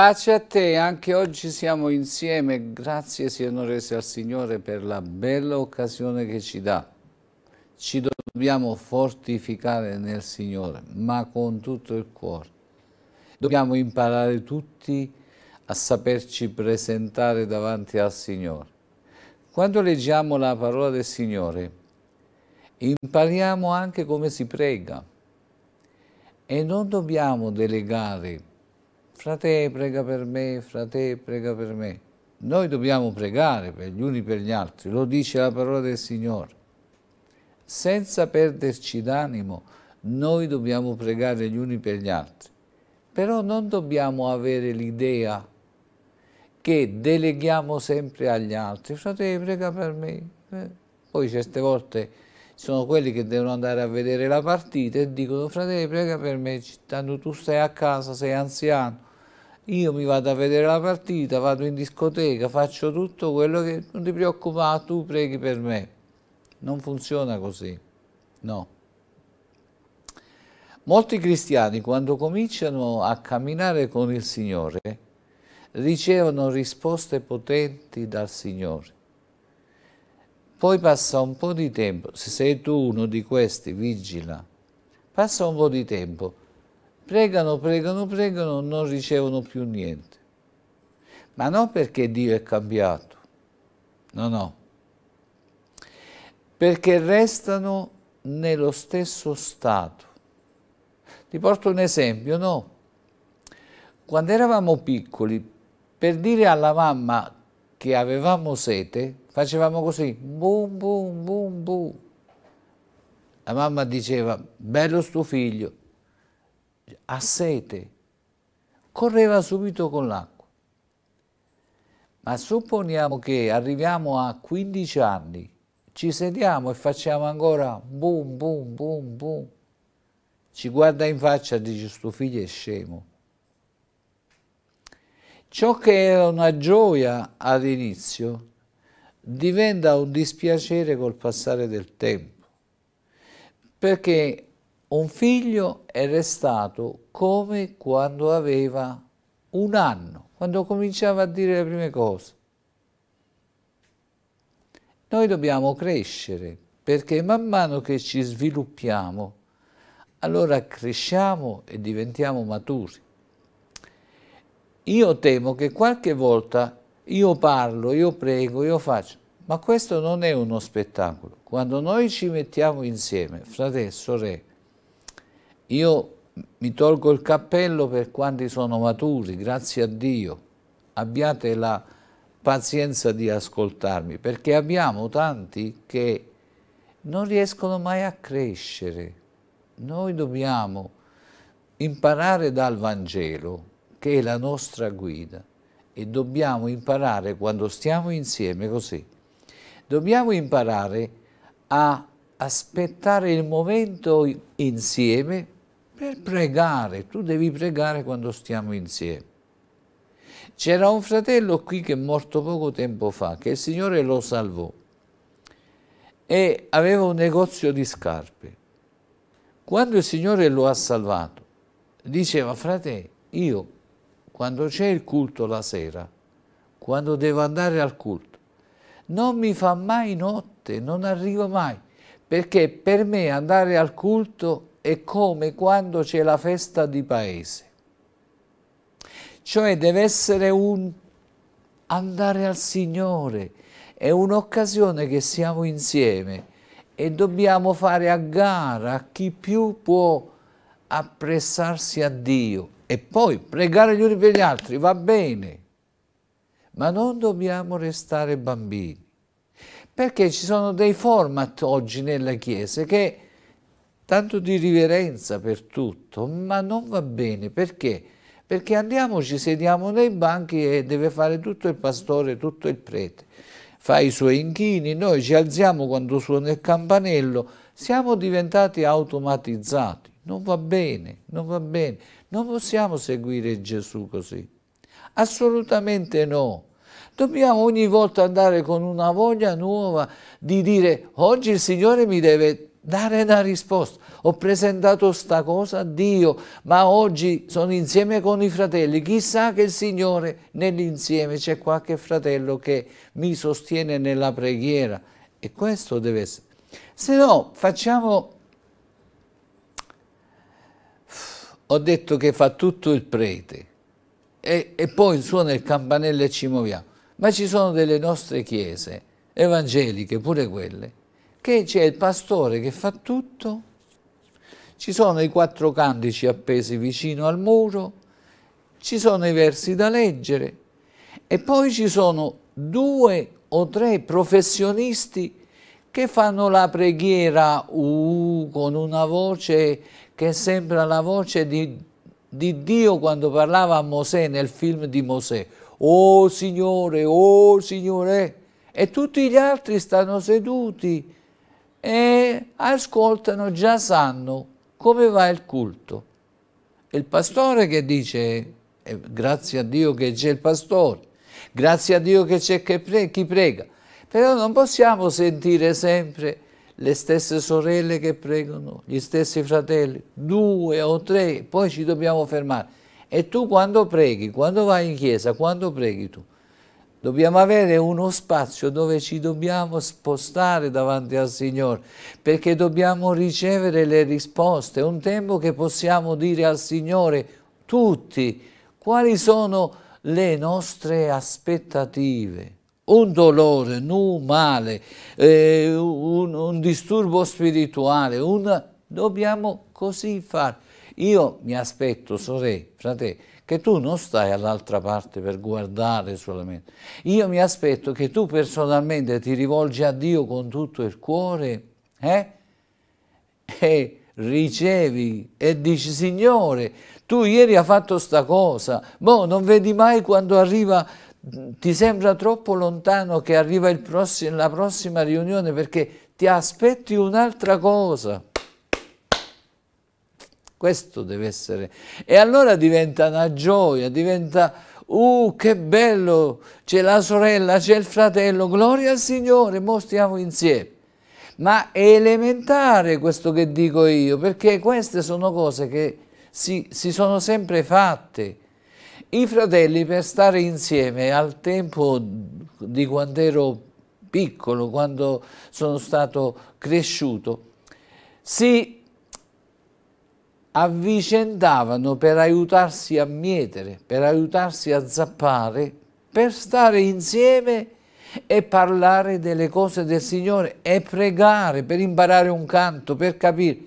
Pace a te, anche oggi siamo insieme, grazie siano rese al Signore per la bella occasione che ci dà. Ci dobbiamo fortificare nel Signore, ma con tutto il cuore. Dobbiamo imparare tutti a saperci presentare davanti al Signore. Quando leggiamo la parola del Signore, impariamo anche come si prega e non dobbiamo delegare frate prega per me, frate prega per me. Noi dobbiamo pregare per gli uni per gli altri, lo dice la parola del Signore. Senza perderci d'animo, noi dobbiamo pregare gli uni per gli altri. Però non dobbiamo avere l'idea che deleghiamo sempre agli altri. Frate, prega per me. Eh? Poi certe volte sono quelli che devono andare a vedere la partita e dicono frate prega per me, tanto tu stai a casa, sei anziano, io mi vado a vedere la partita, vado in discoteca, faccio tutto quello che non ti preoccupare, ah, tu preghi per me. Non funziona così, no. Molti cristiani quando cominciano a camminare con il Signore ricevono risposte potenti dal Signore. Poi passa un po' di tempo, se sei tu uno di questi, vigila, passa un po' di tempo pregano, pregano, pregano, non ricevono più niente. Ma non perché Dio è cambiato, no, no, perché restano nello stesso stato. Ti porto un esempio, no? Quando eravamo piccoli, per dire alla mamma che avevamo sete, facevamo così, bum bum bum bum. La mamma diceva, bello sto figlio, ha sete, correva subito con l'acqua. Ma supponiamo che arriviamo a 15 anni, ci sediamo e facciamo ancora boom, boom, boom, boom. Ci guarda in faccia e dice sto figlio è scemo. Ciò che era una gioia all'inizio diventa un dispiacere col passare del tempo, perché un figlio è restato come quando aveva un anno, quando cominciava a dire le prime cose. Noi dobbiamo crescere perché man mano che ci sviluppiamo, allora cresciamo e diventiamo maturi. Io temo che qualche volta io parlo, io prego, io faccio, ma questo non è uno spettacolo. Quando noi ci mettiamo insieme, fratelli, sorella, io mi tolgo il cappello per quanti sono maturi, grazie a Dio. Abbiate la pazienza di ascoltarmi, perché abbiamo tanti che non riescono mai a crescere. Noi dobbiamo imparare dal Vangelo, che è la nostra guida, e dobbiamo imparare quando stiamo insieme così. Dobbiamo imparare a aspettare il momento insieme per pregare, tu devi pregare quando stiamo insieme. C'era un fratello qui che è morto poco tempo fa, che il Signore lo salvò e aveva un negozio di scarpe. Quando il Signore lo ha salvato, diceva, frate, io quando c'è il culto la sera, quando devo andare al culto, non mi fa mai notte, non arrivo mai, perché per me andare al culto è come quando c'è la festa di paese. Cioè deve essere un andare al Signore, è un'occasione che siamo insieme e dobbiamo fare a gara a chi più può appressarsi a Dio e poi pregare gli uni per gli altri, va bene, ma non dobbiamo restare bambini, perché ci sono dei format oggi nelle chiese che tanto di riverenza per tutto, ma non va bene perché? Perché andiamo, ci sediamo nei banchi e deve fare tutto il pastore, tutto il prete. Fa i suoi inchini, noi ci alziamo quando suona il campanello, siamo diventati automatizzati. Non va bene, non va bene. Non possiamo seguire Gesù così. Assolutamente no. Dobbiamo ogni volta andare con una voglia nuova di dire oggi il Signore mi deve dare una risposta. Ho presentato sta cosa a Dio, ma oggi sono insieme con i fratelli. Chissà che il Signore nell'insieme c'è qualche fratello che mi sostiene nella preghiera. E questo deve essere. Se no, facciamo... Ho detto che fa tutto il prete e, e poi suona il campanello e ci muoviamo. Ma ci sono delle nostre chiese evangeliche, pure quelle, che c'è il pastore che fa tutto, ci sono i quattro candici appesi vicino al muro, ci sono i versi da leggere e poi ci sono due o tre professionisti che fanno la preghiera uh, con una voce che sembra la voce di, di Dio quando parlava a Mosè nel film di Mosè. Oh Signore, oh Signore! E tutti gli altri stanno seduti e ascoltano, già sanno come va il culto. Il pastore che dice, eh, grazie a Dio che c'è il pastore, grazie a Dio che c'è chi prega, però non possiamo sentire sempre le stesse sorelle che pregano, gli stessi fratelli, due o tre, poi ci dobbiamo fermare. E tu quando preghi, quando vai in chiesa, quando preghi tu? Dobbiamo avere uno spazio dove ci dobbiamo spostare davanti al Signore, perché dobbiamo ricevere le risposte. È un tempo che possiamo dire al Signore tutti quali sono le nostre aspettative. Un dolore, un male, eh, un, un disturbo spirituale, un... dobbiamo così fare. Io mi aspetto, sorelle, fratello, che tu non stai all'altra parte per guardare solamente. Io mi aspetto che tu personalmente ti rivolgi a Dio con tutto il cuore eh? e ricevi e dici Signore, tu ieri hai fatto sta cosa, boh, non vedi mai quando arriva, ti sembra troppo lontano che arriva prossimo, la prossima riunione perché ti aspetti un'altra cosa. Questo deve essere. E allora diventa una gioia, diventa, uh, che bello, c'è la sorella, c'è il fratello, gloria al Signore, mo stiamo insieme. Ma è elementare questo che dico io, perché queste sono cose che si, si sono sempre fatte. I fratelli per stare insieme al tempo di quando ero piccolo, quando sono stato cresciuto, si avvicendavano per aiutarsi a mietere, per aiutarsi a zappare, per stare insieme e parlare delle cose del Signore e pregare per imparare un canto, per capire.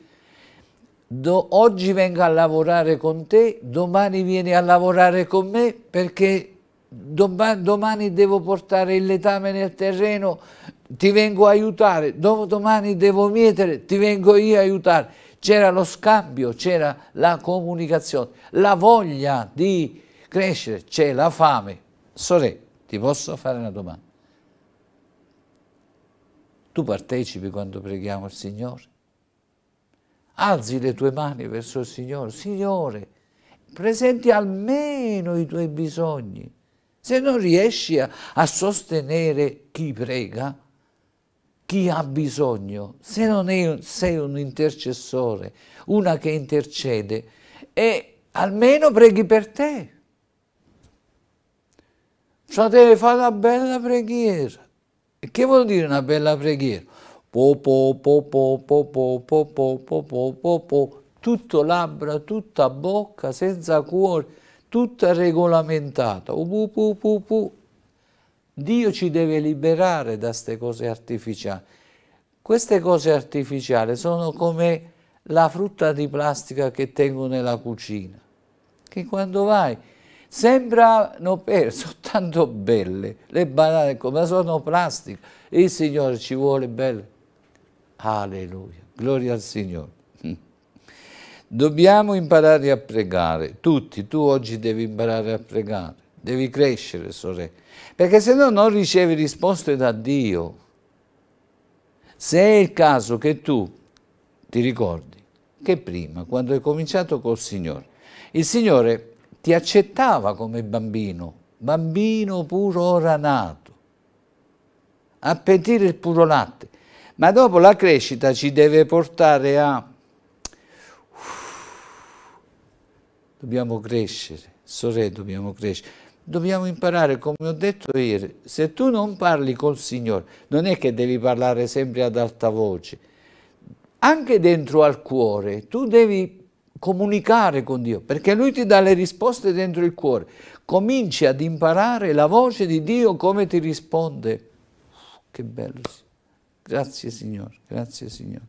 Do, oggi vengo a lavorare con te, domani vieni a lavorare con me perché doma, domani devo portare il letame nel terreno, ti vengo a aiutare, domani devo mietere, ti vengo io a aiutare c'era lo scambio, c'era la comunicazione, la voglia di crescere, c'è la fame. Sorè, ti posso fare una domanda? Tu partecipi quando preghiamo il Signore? Alzi le tue mani verso il Signore. Signore, presenti almeno i tuoi bisogni. Se non riesci a, a sostenere chi prega, chi ha bisogno, se non è, sei un intercessore, una che intercede, e almeno preghi per te. Fratello, fai una bella preghiera. E che vuol dire una bella preghiera? Po po po po po po po po po po po po tutto labbra, tutta bocca, senza cuore, tutta regolamentata. Uh, uh, uh, uh, uh. Dio ci deve liberare da queste cose artificiali. Queste cose artificiali sono come la frutta di plastica che tengo nella cucina, che quando vai sembrano per, eh, sono tanto belle, le banane ma sono plastica, il Signore ci vuole belle. Alleluia, gloria al Signore. Dobbiamo imparare a pregare, tutti, tu oggi devi imparare a pregare devi crescere, sorella, perché se no non ricevi risposte da Dio. Se è il caso che tu ti ricordi che prima, quando hai cominciato col Signore, il Signore ti accettava come bambino, bambino puro ora nato, a appetire il puro latte, ma dopo la crescita ci deve portare a... Uff, dobbiamo crescere, sorella, dobbiamo crescere dobbiamo imparare, come ho detto ieri, se tu non parli col Signore, non è che devi parlare sempre ad alta voce, anche dentro al cuore, tu devi comunicare con Dio, perché Lui ti dà le risposte dentro il cuore. Cominci ad imparare la voce di Dio come ti risponde. Che bello. Grazie Signore, grazie Signore.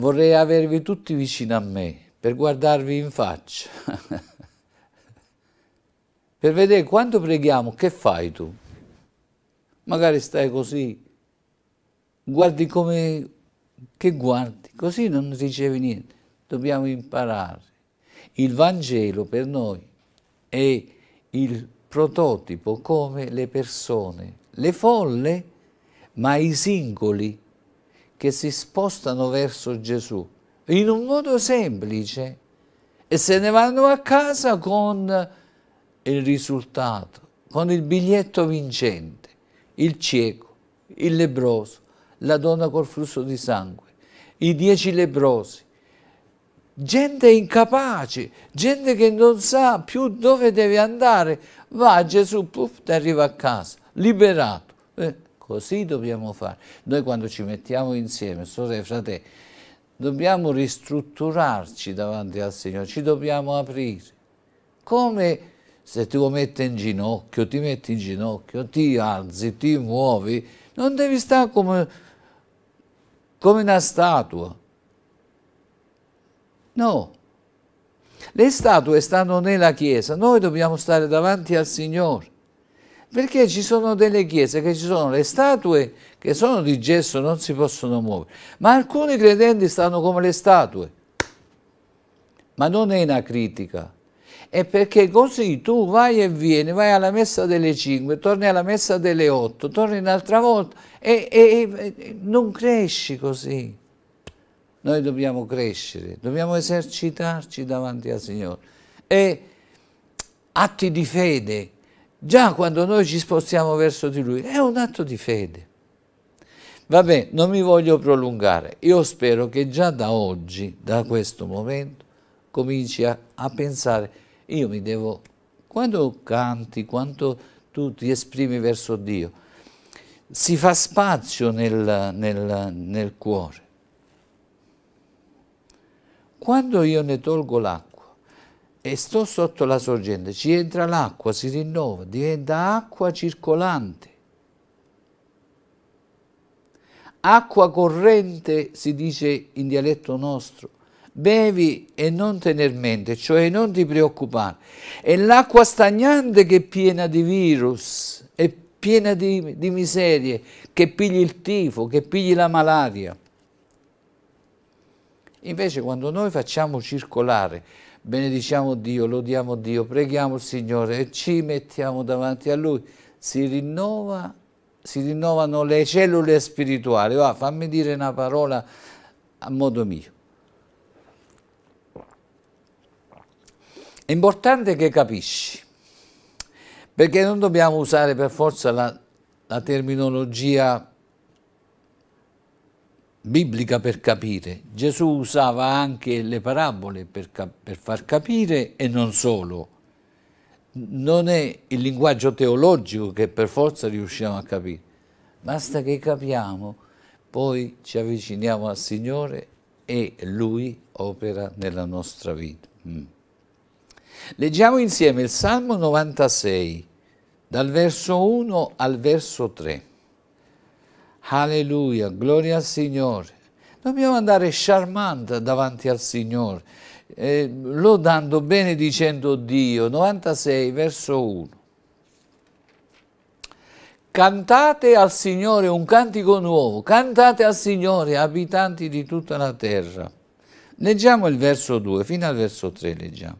Vorrei avervi tutti vicino a me per guardarvi in faccia, per vedere quando preghiamo che fai tu. Magari stai così, guardi come che guardi, così non ricevi niente. Dobbiamo imparare. Il Vangelo per noi è il prototipo come le persone, le folle, ma i singoli che si spostano verso Gesù in un modo semplice e se ne vanno a casa con il risultato, con il biglietto vincente, il cieco, il lebroso, la donna col flusso di sangue, i dieci lebrosi, gente incapace, gente che non sa più dove deve andare, va Gesù, puff, arriva a casa, liberato. Così dobbiamo fare. Noi quando ci mettiamo insieme, sorelle e fratelli, dobbiamo ristrutturarci davanti al Signore, ci dobbiamo aprire. Come se ti metti in ginocchio, ti metti in ginocchio, ti alzi, ti muovi, non devi stare come, come una statua. No. Le statue stanno nella Chiesa, noi dobbiamo stare davanti al Signore perché ci sono delle chiese che ci sono le statue che sono di gesso, non si possono muovere, ma alcuni credenti stanno come le statue. Ma non è una critica, è perché così tu vai e vieni, vai alla messa delle 5, torni alla messa delle 8, torni un'altra volta e, e, e, non cresci così. Noi dobbiamo crescere, dobbiamo esercitarci davanti al Signore. E atti di fede, già quando noi ci spostiamo verso di Lui, è un atto di fede. Vabbè, non mi voglio prolungare, io spero che già da oggi, da questo momento, cominci a, a pensare, io mi devo, quando canti, quando tu ti esprimi verso Dio, si fa spazio nel, nel, nel cuore. Quando io ne tolgo l'acqua, e sto sotto la sorgente, ci entra l'acqua, si rinnova, diventa acqua circolante. Acqua corrente si dice in dialetto nostro, bevi e non tener mente, cioè non ti preoccupare. È l'acqua stagnante che è piena di virus, è piena di, di miserie, che pigli il tifo, che pigli la malaria. Invece quando noi facciamo circolare benediciamo Dio, lodiamo Dio, preghiamo il Signore e ci mettiamo davanti a Lui, si, rinnova, si rinnovano le cellule spirituali. Va, fammi dire una parola a modo mio. È importante che capisci, perché non dobbiamo usare per forza la, la terminologia biblica per capire. Gesù usava anche le parabole per, cap per far capire e non solo. Non è il linguaggio teologico che per forza riusciamo a capire. Basta che capiamo, poi ci avviciniamo al Signore e Lui opera nella nostra vita. Mm. Leggiamo insieme il Salmo 96, dal verso 1 al verso 3. Alleluia, gloria al Signore. Dobbiamo andare charmante davanti al Signore, eh, lodando, benedicendo Dio. 96, verso 1. Cantate al Signore un cantico nuovo, cantate al Signore, abitanti di tutta la terra. Leggiamo il verso 2, fino al verso 3 leggiamo.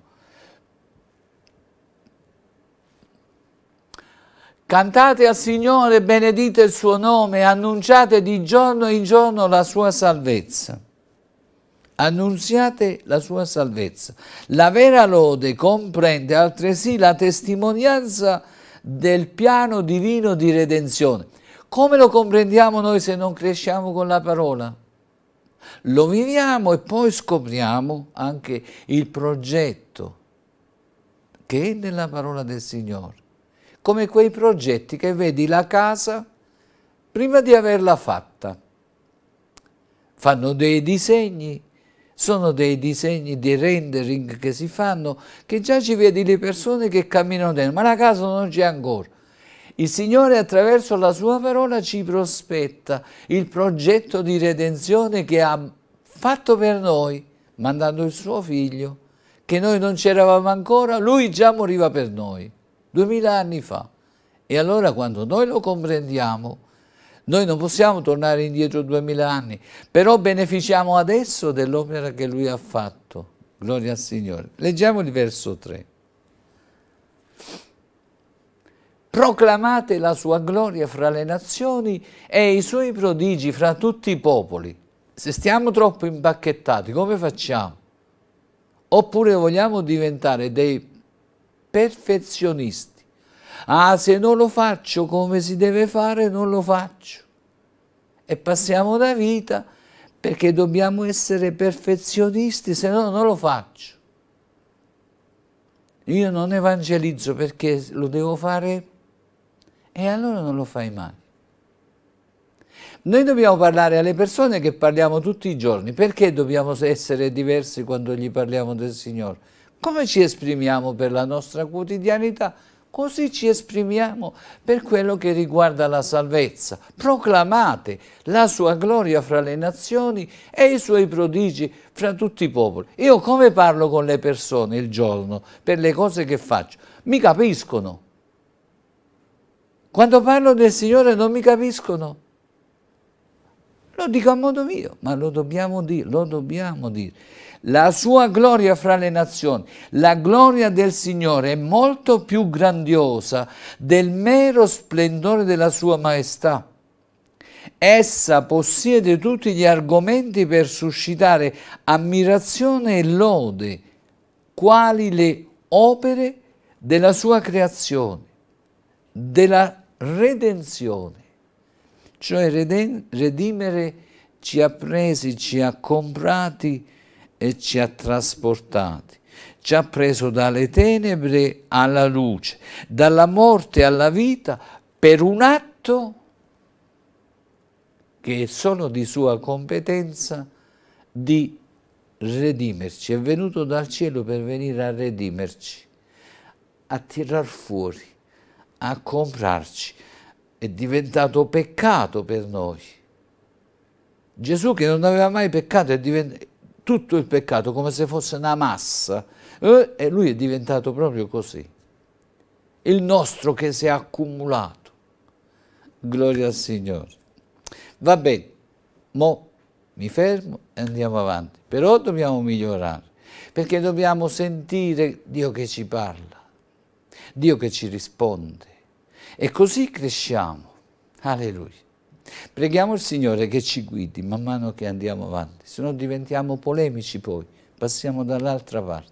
Cantate al Signore, benedite il suo nome, annunciate di giorno in giorno la sua salvezza. Annunziate la sua salvezza. La vera lode comprende altresì la testimonianza del piano divino di redenzione. Come lo comprendiamo noi se non cresciamo con la parola? Lo viviamo e poi scopriamo anche il progetto che è nella parola del Signore come quei progetti che vedi la casa prima di averla fatta. Fanno dei disegni, sono dei disegni, di rendering che si fanno, che già ci vedi le persone che camminano dentro, ma la casa non c'è ancora. Il Signore attraverso la sua parola ci prospetta il progetto di redenzione che ha fatto per noi, mandando il suo figlio, che noi non c'eravamo ancora, lui già moriva per noi duemila anni fa. E allora quando noi lo comprendiamo, noi non possiamo tornare indietro duemila anni, però beneficiamo adesso dell'opera che lui ha fatto. Gloria al Signore. Leggiamo il verso 3. Proclamate la sua gloria fra le nazioni e i suoi prodigi fra tutti i popoli. Se stiamo troppo impacchettati, come facciamo? Oppure vogliamo diventare dei perfezionisti. Ah, se non lo faccio come si deve fare, non lo faccio. E passiamo la vita perché dobbiamo essere perfezionisti, se no non lo faccio. Io non evangelizzo perché lo devo fare e allora non lo fai mai. Noi dobbiamo parlare alle persone che parliamo tutti i giorni. Perché dobbiamo essere diversi quando gli parliamo del Signore? Come ci esprimiamo per la nostra quotidianità? Così ci esprimiamo per quello che riguarda la salvezza. Proclamate la sua gloria fra le nazioni e i suoi prodigi fra tutti i popoli. Io come parlo con le persone il giorno per le cose che faccio? Mi capiscono. Quando parlo del Signore non mi capiscono. Lo dico a modo mio, ma lo dobbiamo dire, lo dobbiamo dire la sua gloria fra le nazioni. La gloria del Signore è molto più grandiosa del mero splendore della sua maestà. Essa possiede tutti gli argomenti per suscitare ammirazione e lode, quali le opere della sua creazione, della redenzione. Cioè redimere ci ha presi, ci ha comprati, e ci ha trasportati, ci ha preso dalle tenebre alla luce, dalla morte alla vita per un atto che è solo di sua competenza di redimerci, è venuto dal cielo per venire a redimerci, a tirar fuori, a comprarci, è diventato peccato per noi. Gesù che non aveva mai peccato è diventato tutto il peccato come se fosse una massa eh, e lui è diventato proprio così. Il nostro che si è accumulato. Gloria al Signore. Va bene, mo mi fermo e andiamo avanti. Però dobbiamo migliorare, perché dobbiamo sentire Dio che ci parla, Dio che ci risponde. E così cresciamo. Alleluia. Preghiamo il Signore che ci guidi man mano che andiamo avanti, se no diventiamo polemici poi, passiamo dall'altra parte.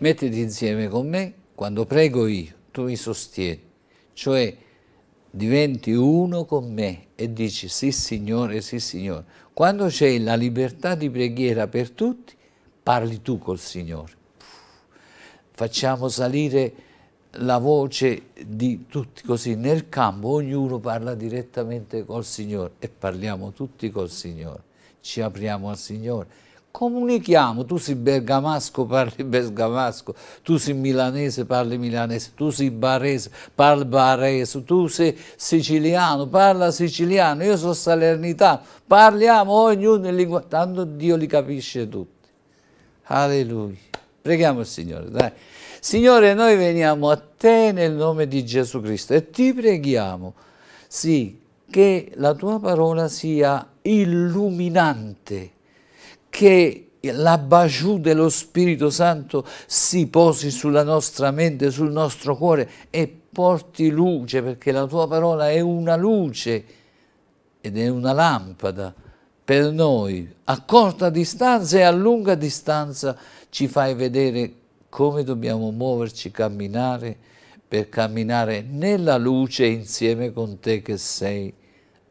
Mettiti insieme con me, quando prego io, tu mi sostieni, cioè diventi uno con me e dici sì Signore, sì Signore. Quando c'è la libertà di preghiera per tutti, parli tu col Signore. Facciamo salire la voce di tutti così nel campo ognuno parla direttamente col Signore e parliamo tutti col Signore ci apriamo al Signore comunichiamo tu sei bergamasco parli bergamasco tu sei milanese parli milanese tu sei barese parli barese tu sei siciliano parla siciliano io sono salernitano parliamo ognuno in lingua tanto Dio li capisce tutti alleluia Preghiamo il Signore, dai. Signore, noi veniamo a te nel nome di Gesù Cristo e ti preghiamo, sì, che la tua parola sia illuminante, che la baciù dello Spirito Santo si posi sulla nostra mente, sul nostro cuore e porti luce, perché la tua parola è una luce ed è una lampada per noi, a corta distanza e a lunga distanza ci fai vedere come dobbiamo muoverci, camminare, per camminare nella luce insieme con te che sei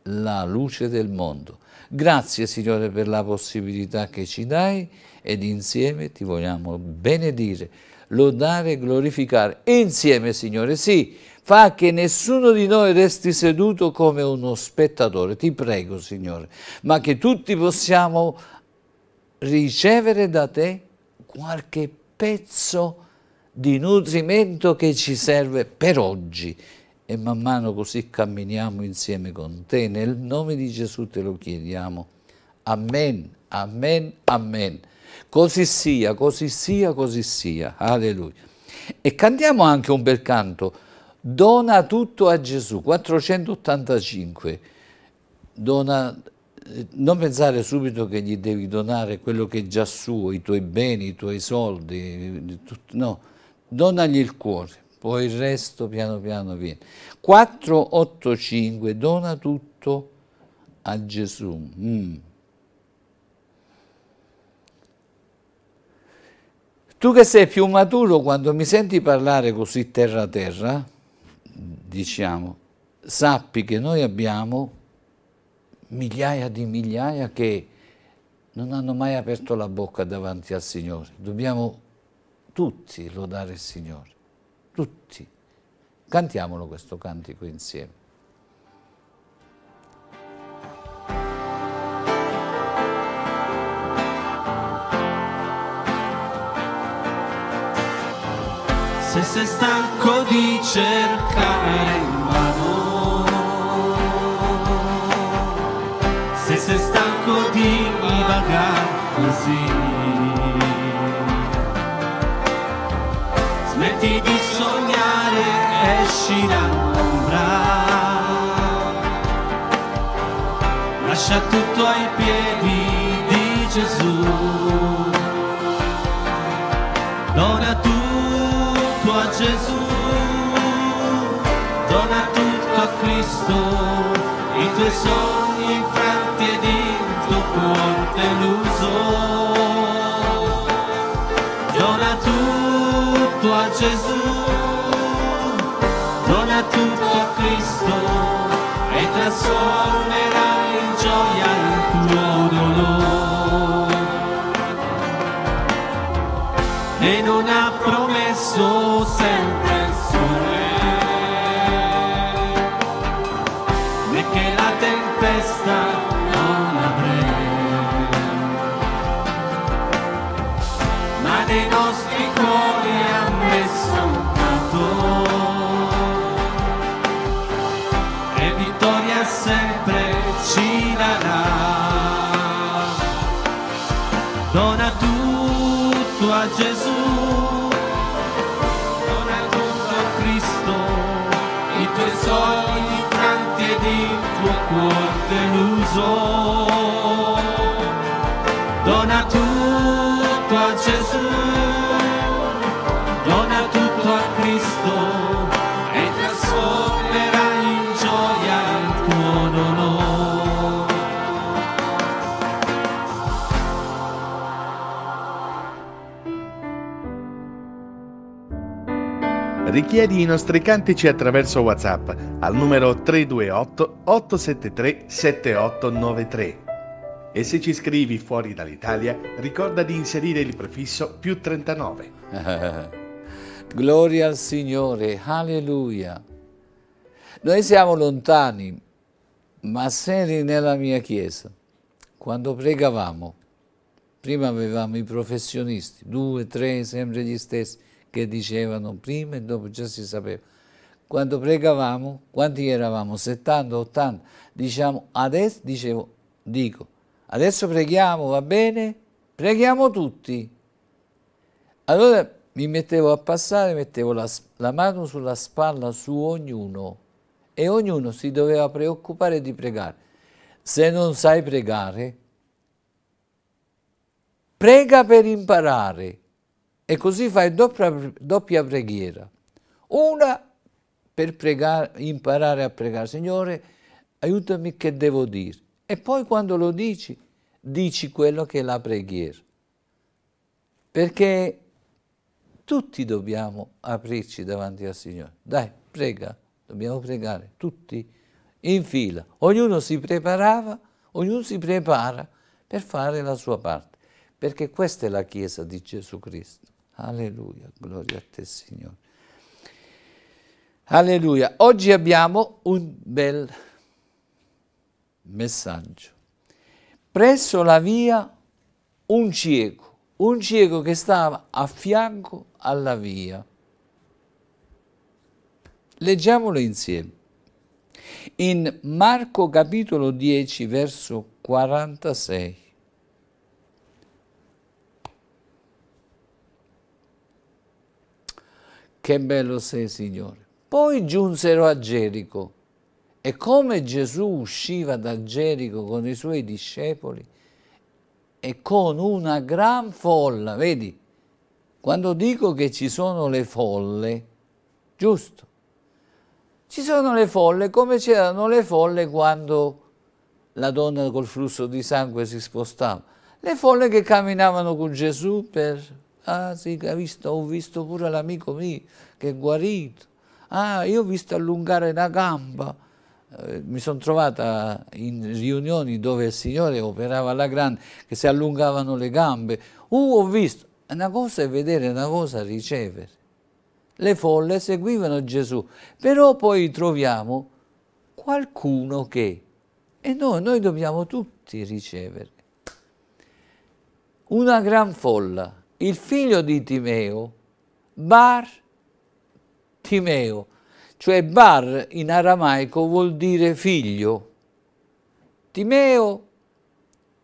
la luce del mondo. Grazie Signore per la possibilità che ci dai ed insieme ti vogliamo benedire, lodare e glorificare. Insieme Signore, sì, fa che nessuno di noi resti seduto come uno spettatore, ti prego Signore, ma che tutti possiamo ricevere da te qualche pezzo di nutrimento che ci serve per oggi. E man mano così camminiamo insieme con te. Nel nome di Gesù te lo chiediamo. Amen, amen, amen. Così sia, così sia, così sia. Alleluia. E cantiamo anche un bel canto. Dona tutto a Gesù, 485. Dona non pensare subito che gli devi donare quello che è già suo, i tuoi beni, i tuoi soldi, tutto, no, donagli il cuore, poi il resto piano piano viene. 485, dona tutto a Gesù. Mm. Tu che sei più maturo, quando mi senti parlare così terra terra, diciamo, sappi che noi abbiamo migliaia di migliaia che non hanno mai aperto la bocca davanti al Signore. Dobbiamo tutti lodare il Signore, tutti. Cantiamolo questo cantico insieme. Se sei stanco di cercare così. Smetti di sognare, esci dall'ombra. Lascia tutto ai piedi di Gesù. Dona tutto a Gesù. Dona tutto a Cristo. I tuoi sogni infranti ed il tuo cuore deluso. Gesù, dona tutto a Cristo e trasformerai il giorno. chiedi i nostri cantici attraverso WhatsApp al numero 328 873 7893. E se ci scrivi fuori dall'Italia, ricorda di inserire il prefisso più 39. Gloria al Signore, alleluia. Noi siamo lontani, ma sei nella mia chiesa. Quando pregavamo, prima avevamo i professionisti, due, tre, sempre gli stessi che dicevano prima e dopo già si sapeva. Quando pregavamo, quanti eravamo? 70, 80? Diciamo, adesso, dicevo, dico, adesso preghiamo, va bene? Preghiamo tutti. Allora mi mettevo a passare, mettevo la, la mano sulla spalla su ognuno e ognuno si doveva preoccupare di pregare. Se non sai pregare, prega per imparare. E così fai doppia, doppia preghiera. Una per pregare, imparare a pregare, Signore, aiutami che devo dire. E poi quando lo dici, dici quello che è la preghiera. Perché tutti dobbiamo aprirci davanti al Signore. Dai, prega, dobbiamo pregare, tutti in fila. Ognuno si preparava, ognuno si prepara per fare la sua parte, perché questa è la Chiesa di Gesù Cristo. Alleluia, gloria a te Signore. Alleluia, oggi abbiamo un bel messaggio. Presso la via un cieco, un cieco che stava a fianco alla via. Leggiamolo insieme. In Marco capitolo 10 verso 46 Che bello sei, Signore. Poi giunsero a Gerico e come Gesù usciva da Gerico con i suoi discepoli e con una gran folla, vedi, quando dico che ci sono le folle, giusto, ci sono le folle come c'erano le folle quando la donna col flusso di sangue si spostava, le folle che camminavano con Gesù per Ah sì, che visto? Ho visto pure l'amico mio che è guarito. Ah, io ho visto allungare la gamba. Eh, mi sono trovata in riunioni dove il Signore operava alla grande, che si allungavano le gambe. Uh, ho visto. Una cosa è vedere, una cosa è ricevere. Le folle seguivano Gesù, però poi troviamo qualcuno che, e noi, noi dobbiamo tutti ricevere, una gran folla il figlio di Timeo, Bar Timeo, cioè Bar in aramaico vuol dire figlio. Timeo,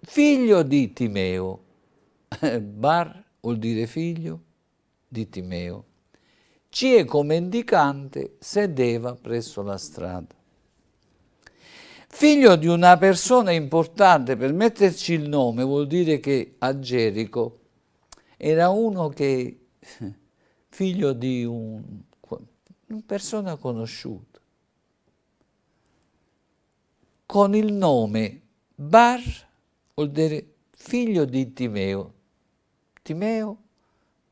figlio di Timeo. Bar vuol dire figlio di Timeo. Cieco mendicante sedeva presso la strada. Figlio di una persona importante, per metterci il nome, vuol dire che a Gerico era uno che, figlio di un, una persona conosciuta, con il nome Bar, vuol dire figlio di Timeo. Timeo,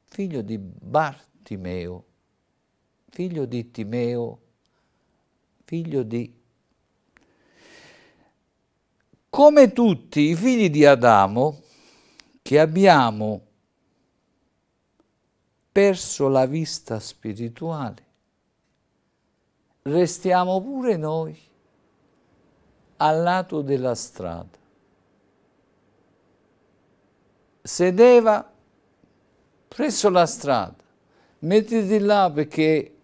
figlio di Bartimeo, figlio di Timeo, figlio di... Come tutti i figli di Adamo, che abbiamo perso la vista spirituale, restiamo pure noi al lato della strada. Sedeva presso la strada, mettiti là perché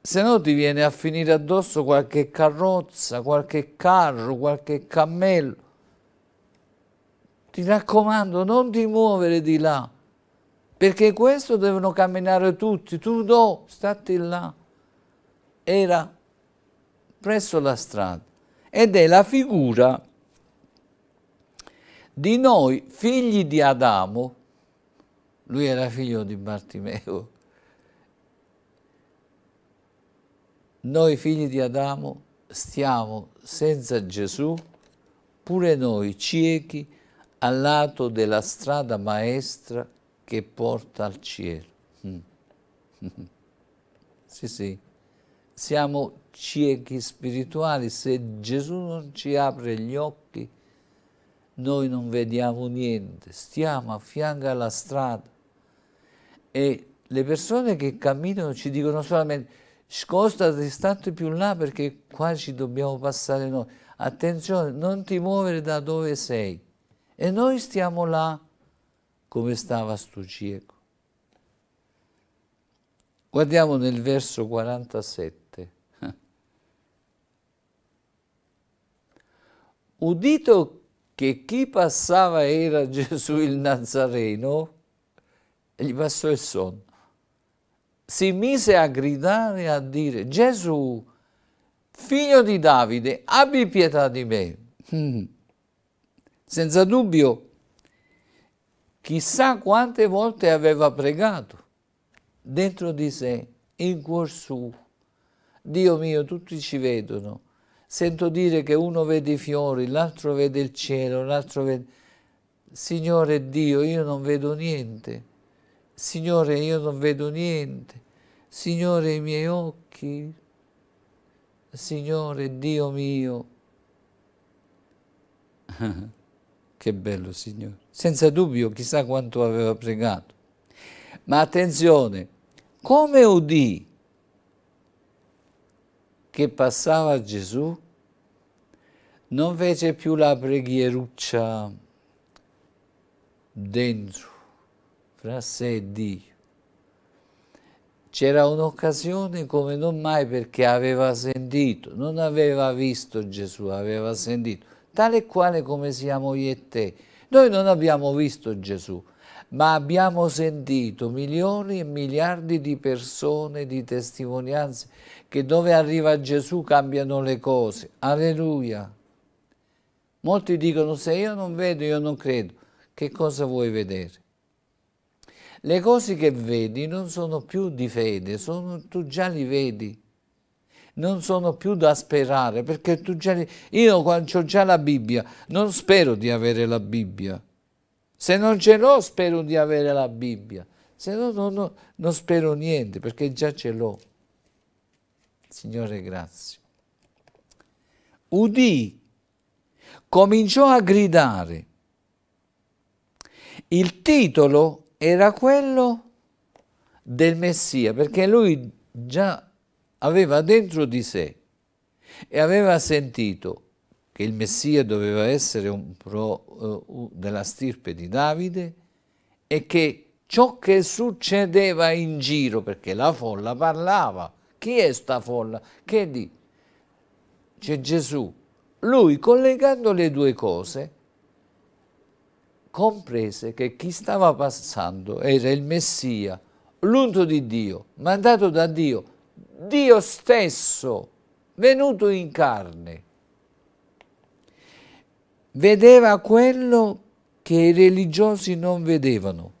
se no ti viene a finire addosso qualche carrozza, qualche carro, qualche cammello. Ti raccomando, non ti muovere di là. Perché questo devono camminare tutti. Tu no, stati là. Era presso la strada. Ed è la figura di noi, figli di Adamo, lui era figlio di Bartimeo, noi figli di Adamo stiamo senza Gesù, pure noi ciechi, al lato della strada maestra che porta al cielo. Mm. sì, sì, siamo ciechi spirituali, se Gesù non ci apre gli occhi, noi non vediamo niente, stiamo a fianco alla strada e le persone che camminano ci dicono solamente scostati tanto più là perché qua ci dobbiamo passare noi. Attenzione, non ti muovere da dove sei. E noi stiamo là come stava sto cieco. Guardiamo nel verso 47. Udito che chi passava era Gesù il Nazareno, gli passò il sonno. Si mise a gridare e a dire, Gesù, figlio di Davide, abbi pietà di me. Senza dubbio Chissà quante volte aveva pregato dentro di sé, in cuor suo. Dio mio, tutti ci vedono. Sento dire che uno vede i fiori, l'altro vede il cielo, l'altro vede... Signore Dio, io non vedo niente. Signore, io non vedo niente. Signore, i miei occhi. Signore, Dio mio. che bello, Signore senza dubbio chissà quanto aveva pregato. Ma attenzione, come udì che passava Gesù, non fece più la preghieruccia dentro, fra sé e Dio. C'era un'occasione come non mai perché aveva sentito, non aveva visto Gesù, aveva sentito, tale e quale come siamo io e te noi non abbiamo visto Gesù, ma abbiamo sentito milioni e miliardi di persone, di testimonianze, che dove arriva Gesù cambiano le cose. Alleluia! Molti dicono, se io non vedo, io non credo. Che cosa vuoi vedere? Le cose che vedi non sono più di fede, sono, tu già li vedi non sono più da sperare, perché tu già, io quando ho già la Bibbia, non spero di avere la Bibbia. Se non ce l'ho spero di avere la Bibbia, se no, no, no non spero niente perché già ce l'ho. Signore, grazie. Udì, cominciò a gridare. Il titolo era quello del Messia, perché lui già aveva dentro di sé e aveva sentito che il Messia doveva essere un pro uh, della stirpe di Davide e che ciò che succedeva in giro, perché la folla parlava, chi è sta folla? Che di? C'è Gesù. Lui collegando le due cose comprese che chi stava passando era il Messia, l'unto di Dio, mandato da Dio, Dio stesso, venuto in carne, vedeva quello che i religiosi non vedevano.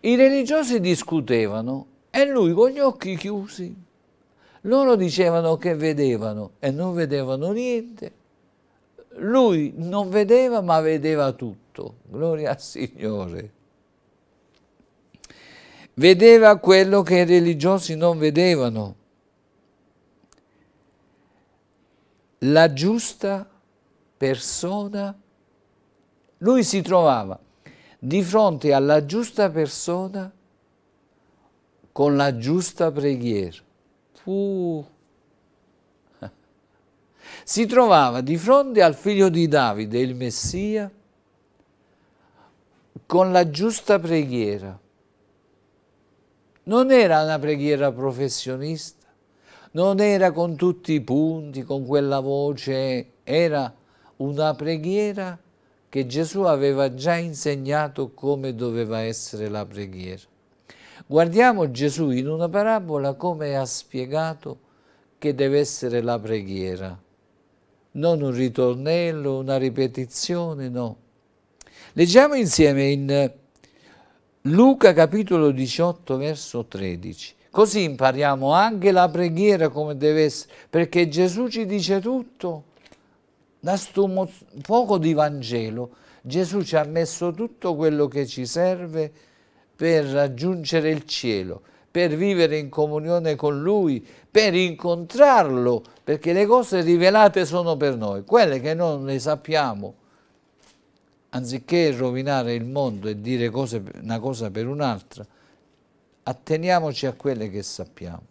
I religiosi discutevano e lui con gli occhi chiusi. Loro dicevano che vedevano e non vedevano niente. Lui non vedeva ma vedeva tutto. Gloria al Signore vedeva quello che i religiosi non vedevano, la giusta persona, lui si trovava di fronte alla giusta persona con la giusta preghiera. Uh. Si trovava di fronte al figlio di Davide, il Messia, con la giusta preghiera. Non era una preghiera professionista, non era con tutti i punti, con quella voce, era una preghiera che Gesù aveva già insegnato come doveva essere la preghiera. Guardiamo Gesù in una parabola come ha spiegato che deve essere la preghiera. Non un ritornello, una ripetizione, no. Leggiamo insieme in Luca capitolo 18 verso 13. Così impariamo anche la preghiera come deve essere, perché Gesù ci dice tutto. Da questo poco di Vangelo Gesù ci ha messo tutto quello che ci serve per raggiungere il cielo, per vivere in comunione con Lui, per incontrarlo, perché le cose rivelate sono per noi, quelle che non le sappiamo anziché rovinare il mondo e dire cose, una cosa per un'altra, atteniamoci a quelle che sappiamo.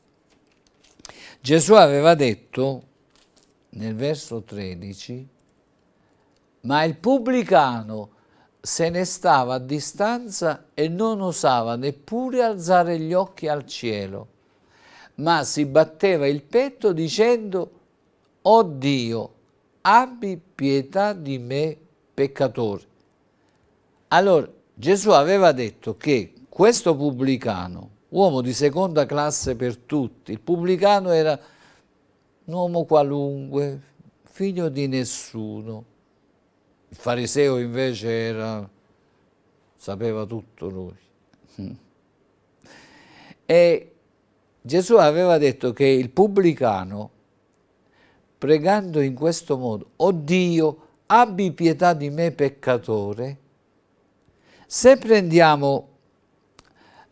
Gesù aveva detto nel verso 13, ma il pubblicano se ne stava a distanza e non osava neppure alzare gli occhi al cielo, ma si batteva il petto dicendo, oh Dio, abbi pietà di me peccatore. Allora, Gesù aveva detto che questo pubblicano, uomo di seconda classe per tutti, il pubblicano era un uomo qualunque, figlio di nessuno. Il fariseo invece era, sapeva tutto lui. E Gesù aveva detto che il pubblicano, pregando in questo modo, «O Dio, abbi pietà di me peccatore», se prendiamo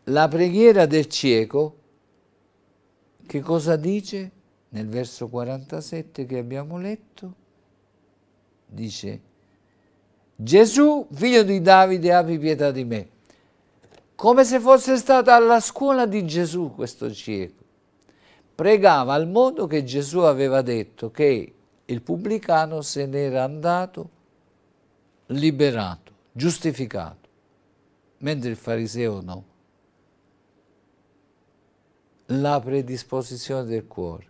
la preghiera del cieco, che cosa dice nel verso 47 che abbiamo letto? Dice, Gesù, figlio di Davide, abbi pietà di me. Come se fosse stato alla scuola di Gesù questo cieco. Pregava al modo che Gesù aveva detto, che il pubblicano se n'era andato liberato, giustificato mentre il fariseo no. La predisposizione del cuore.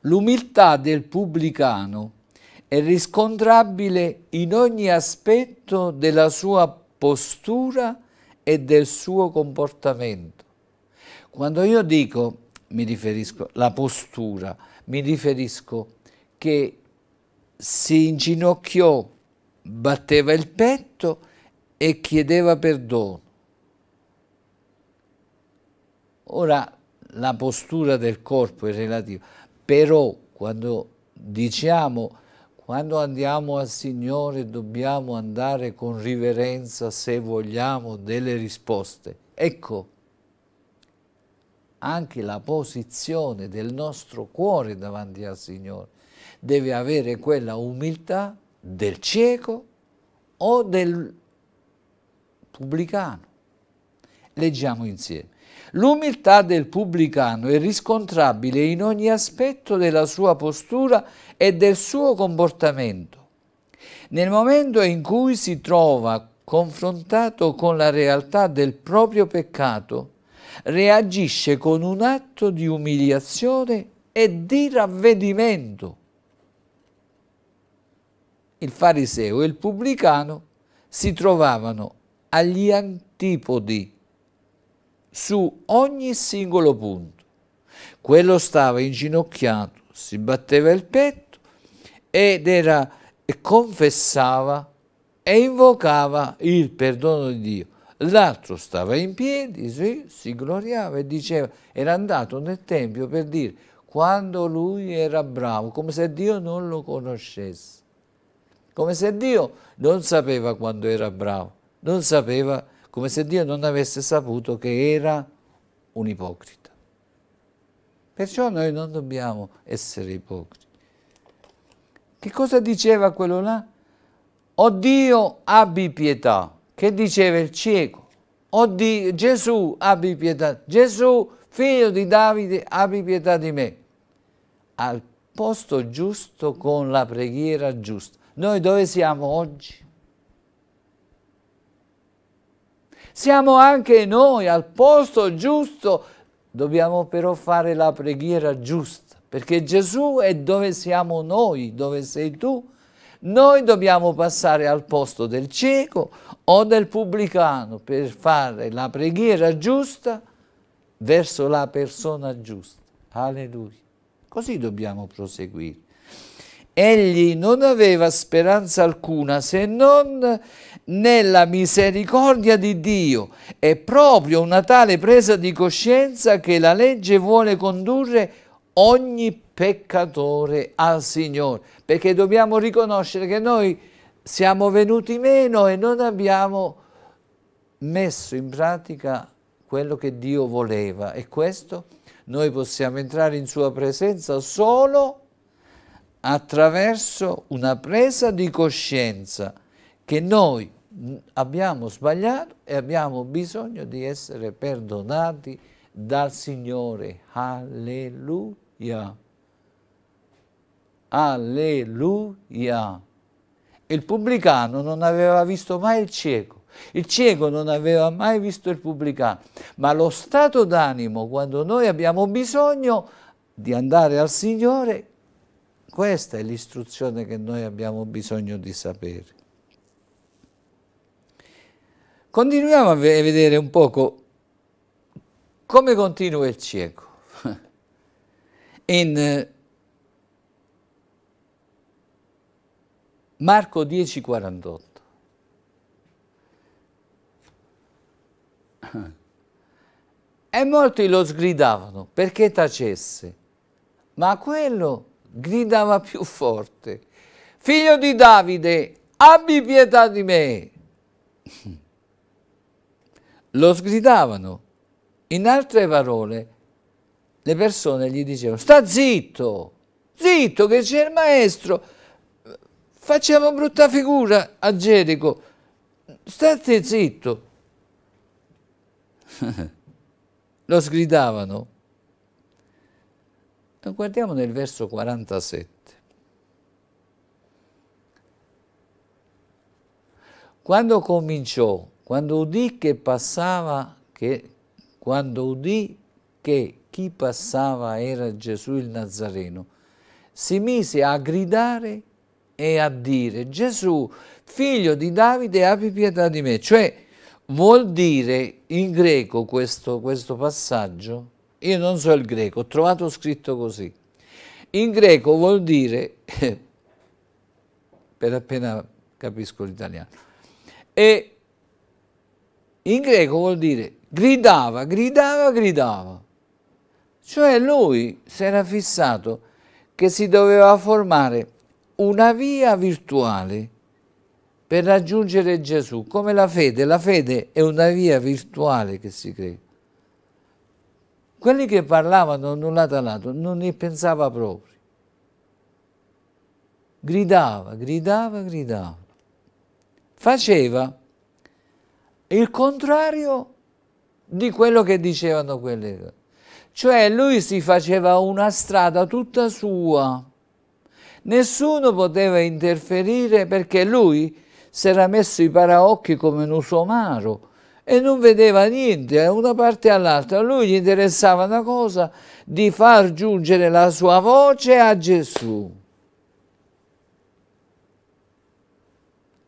L'umiltà del pubblicano è riscontrabile in ogni aspetto della sua postura e del suo comportamento. Quando io dico, mi riferisco la postura, mi riferisco che si inginocchiò batteva il petto e chiedeva perdono. Ora la postura del corpo è relativa, però quando diciamo, quando andiamo al Signore dobbiamo andare con riverenza se vogliamo delle risposte. Ecco, anche la posizione del nostro cuore davanti al Signore deve avere quella umiltà del cieco o del pubblicano. Leggiamo insieme. L'umiltà del pubblicano è riscontrabile in ogni aspetto della sua postura e del suo comportamento. Nel momento in cui si trova confrontato con la realtà del proprio peccato, reagisce con un atto di umiliazione e di ravvedimento il fariseo e il pubblicano si trovavano agli antipodi su ogni singolo punto. Quello stava inginocchiato, si batteva il petto ed era, e confessava e invocava il perdono di Dio. L'altro stava in piedi, si, si gloriava e diceva, era andato nel Tempio per dire quando lui era bravo, come se Dio non lo conoscesse come se Dio non sapeva quando era bravo, non sapeva come se Dio non avesse saputo che era un ipocrita. Perciò noi non dobbiamo essere ipocriti. Che cosa diceva quello là? O Dio abbi pietà, che diceva il cieco. O Dio, Gesù abbi pietà, Gesù figlio di Davide abbi pietà di me. Al posto giusto con la preghiera giusta. Noi dove siamo oggi? Siamo anche noi al posto giusto, dobbiamo però fare la preghiera giusta, perché Gesù è dove siamo noi, dove sei tu. Noi dobbiamo passare al posto del cieco o del pubblicano per fare la preghiera giusta verso la persona giusta. Alleluia. Così dobbiamo proseguire egli non aveva speranza alcuna se non nella misericordia di Dio. È proprio una tale presa di coscienza che la legge vuole condurre ogni peccatore al Signore, perché dobbiamo riconoscere che noi siamo venuti meno e non abbiamo messo in pratica quello che Dio voleva e questo noi possiamo entrare in sua presenza solo attraverso una presa di coscienza che noi abbiamo sbagliato e abbiamo bisogno di essere perdonati dal Signore. Alleluia. Alleluia. Il pubblicano non aveva visto mai il cieco, il cieco non aveva mai visto il pubblicano, ma lo stato d'animo quando noi abbiamo bisogno di andare al Signore questa è l'istruzione che noi abbiamo bisogno di sapere. Continuiamo a vedere un poco come continua il cieco. In eh, Marco 10,48. E molti lo sgridavano perché tacesse, ma quello gridava più forte, figlio di Davide, abbi pietà di me. Lo sgridavano. In altre parole, le persone gli dicevano, sta zitto, zitto che c'è il maestro, facciamo brutta figura a Gerico, state zitto. Lo sgridavano. Guardiamo nel verso 47. Quando cominciò, quando udì che passava, che, quando udì che chi passava era Gesù il Nazareno, si mise a gridare e a dire Gesù, figlio di Davide, abbi pietà di me. Cioè, vuol dire in greco questo, questo passaggio io non so il greco, ho trovato scritto così. In greco vuol dire, per appena capisco l'italiano, e in greco vuol dire gridava, gridava, gridava. Cioè lui si era fissato che si doveva formare una via virtuale per raggiungere Gesù, come la fede. La fede è una via virtuale che si crea. Quelli che parlavano nullata lato non ne pensava proprio. Gridava, gridava, gridava. Faceva il contrario di quello che dicevano quelle cose. Cioè lui si faceva una strada tutta sua. Nessuno poteva interferire perché lui si era messo i paraocchi come un usomaro e non vedeva niente, da eh, una parte all'altra. A lui gli interessava una cosa, di far giungere la sua voce a Gesù.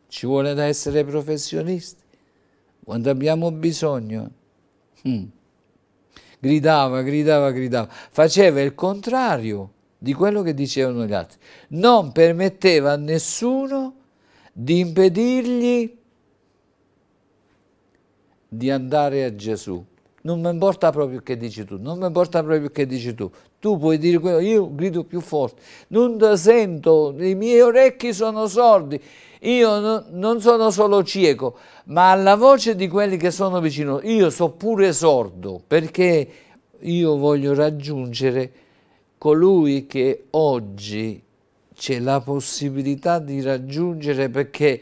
Ci vuole da essere professionisti quando abbiamo bisogno. Mm. Gridava, gridava, gridava, faceva il contrario di quello che dicevano gli altri. Non permetteva a nessuno di impedirgli di andare a Gesù. Non mi importa proprio che dici tu, non mi importa proprio che dici tu. Tu puoi dire quello, io grido più forte, non sento, i miei orecchi sono sordi, io no, non sono solo cieco, ma alla voce di quelli che sono vicino, io so pure sordo, perché io voglio raggiungere colui che oggi c'è la possibilità di raggiungere perché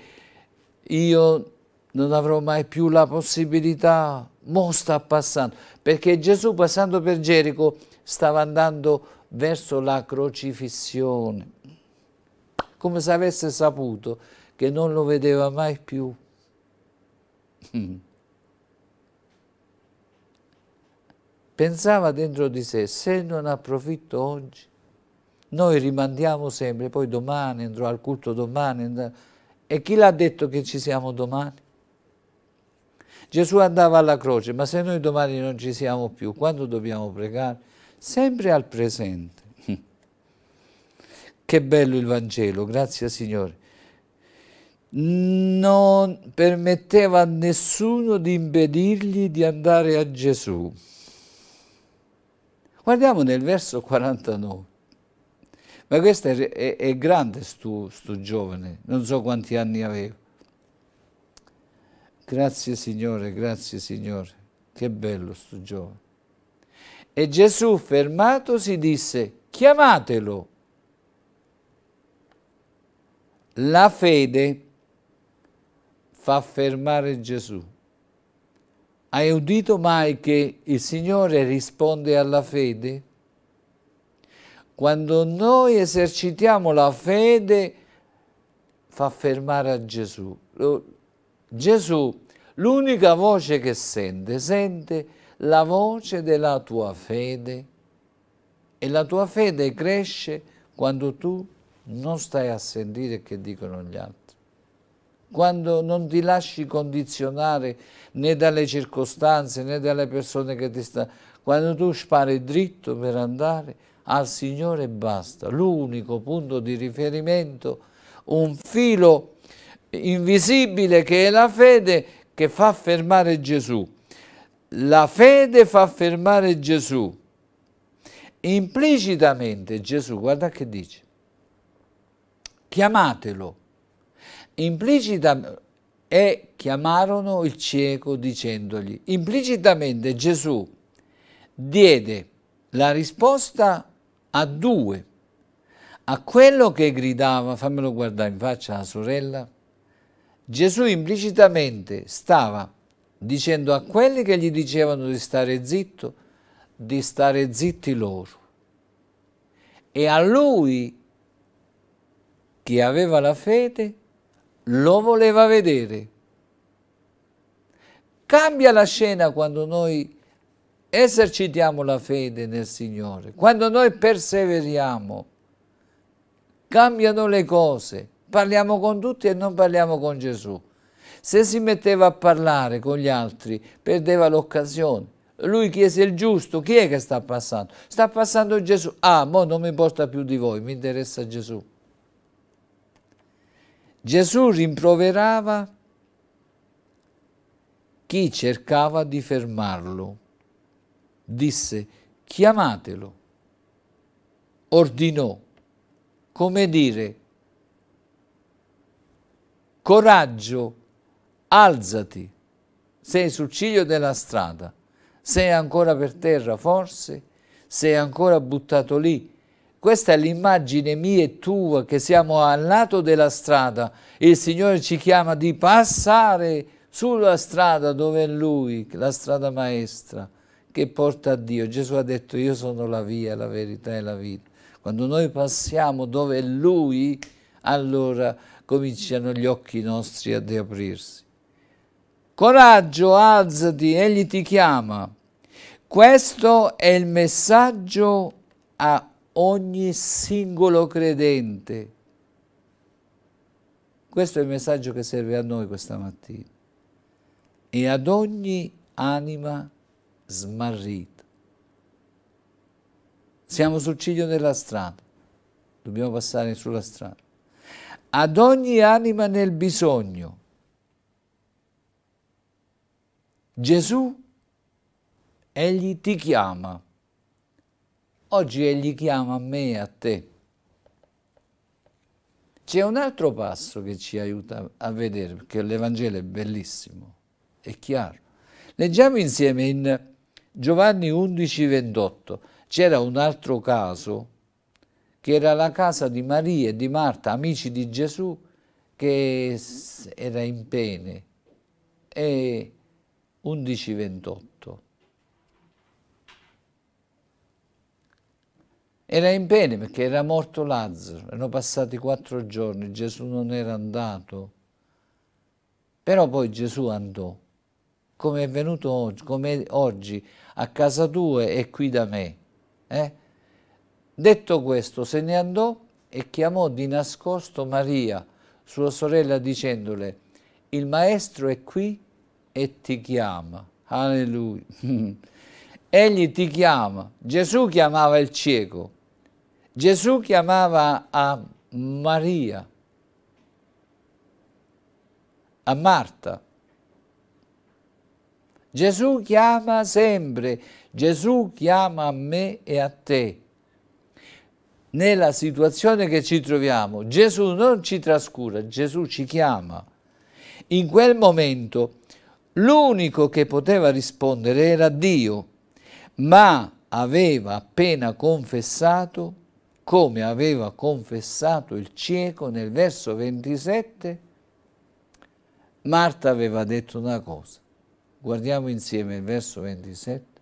io non avrò mai più la possibilità, mo sta passando, perché Gesù passando per Gerico stava andando verso la crocifissione, come se avesse saputo che non lo vedeva mai più. Pensava dentro di sé, se non approfitto oggi, noi rimandiamo sempre, poi domani andrò al culto, domani andrò... E chi l'ha detto che ci siamo domani? Gesù andava alla croce, ma se noi domani non ci siamo più, quando dobbiamo pregare? Sempre al presente. Che bello il Vangelo, grazie Signore. Non permetteva a nessuno di impedirgli di andare a Gesù. Guardiamo nel verso 49. Ma questo è, è, è grande sto giovane, non so quanti anni aveva Grazie Signore, grazie Signore, che bello sto giovane. E Gesù fermatosi disse, chiamatelo. La fede fa fermare Gesù. Hai udito mai che il Signore risponde alla fede? Quando noi esercitiamo la fede, fa fermare a Gesù. Lo, Gesù, l'unica voce che sente, sente la voce della tua fede e la tua fede cresce quando tu non stai a sentire che dicono gli altri, quando non ti lasci condizionare né dalle circostanze né dalle persone che ti stanno, quando tu spari dritto per andare al Signore e basta, l'unico punto di riferimento, un filo invisibile che è la fede che fa fermare Gesù. La fede fa fermare Gesù. Implicitamente Gesù, guarda che dice, chiamatelo. Implicitamente, e chiamarono il cieco dicendogli, implicitamente Gesù diede la risposta a due, a quello che gridava, fammelo guardare in faccia la sorella, Gesù implicitamente stava dicendo a quelli che gli dicevano di stare zitto, di stare zitti loro. E a lui che aveva la fede lo voleva vedere. Cambia la scena quando noi esercitiamo la fede nel Signore, quando noi perseveriamo, cambiano le cose parliamo con tutti e non parliamo con Gesù. Se si metteva a parlare con gli altri, perdeva l'occasione. Lui chiese il giusto, chi è che sta passando? Sta passando Gesù. Ah, mo non mi importa più di voi, mi interessa Gesù. Gesù rimproverava chi cercava di fermarlo. Disse, chiamatelo. Ordinò, come dire, coraggio, alzati, sei sul ciglio della strada, sei ancora per terra forse, sei ancora buttato lì. Questa è l'immagine mia e tua che siamo al lato della strada e il Signore ci chiama di passare sulla strada dove è Lui, la strada maestra che porta a Dio. Gesù ha detto io sono la via, la verità e la vita. Quando noi passiamo dove è Lui, allora cominciano gli occhi nostri ad aprirsi. Coraggio, alzati, egli ti chiama. Questo è il messaggio a ogni singolo credente. Questo è il messaggio che serve a noi questa mattina e ad ogni anima smarrita. Siamo sul ciglio della strada, dobbiamo passare sulla strada ad ogni anima nel bisogno. Gesù, Egli ti chiama. Oggi Egli chiama a me e a te. C'è un altro passo che ci aiuta a vedere, perché l'Evangelo è bellissimo, è chiaro. Leggiamo insieme in Giovanni 11, 28. C'era un altro caso che era la casa di Maria e di Marta, amici di Gesù, che era in pene, e 11.28. Era in pene perché era morto Lazzaro, erano passati quattro giorni, Gesù non era andato. Però poi Gesù andò, come è venuto oggi, come oggi a casa tua e qui da me. Eh? Detto questo, se ne andò e chiamò di nascosto Maria, sua sorella, dicendole, il maestro è qui e ti chiama. Alleluia. Egli ti chiama. Gesù chiamava il cieco. Gesù chiamava a Maria, a Marta. Gesù chiama sempre, Gesù chiama a me e a te nella situazione che ci troviamo, Gesù non ci trascura, Gesù ci chiama. In quel momento l'unico che poteva rispondere era Dio, ma aveva appena confessato, come aveva confessato il cieco nel verso 27, Marta aveva detto una cosa. Guardiamo insieme il verso 27.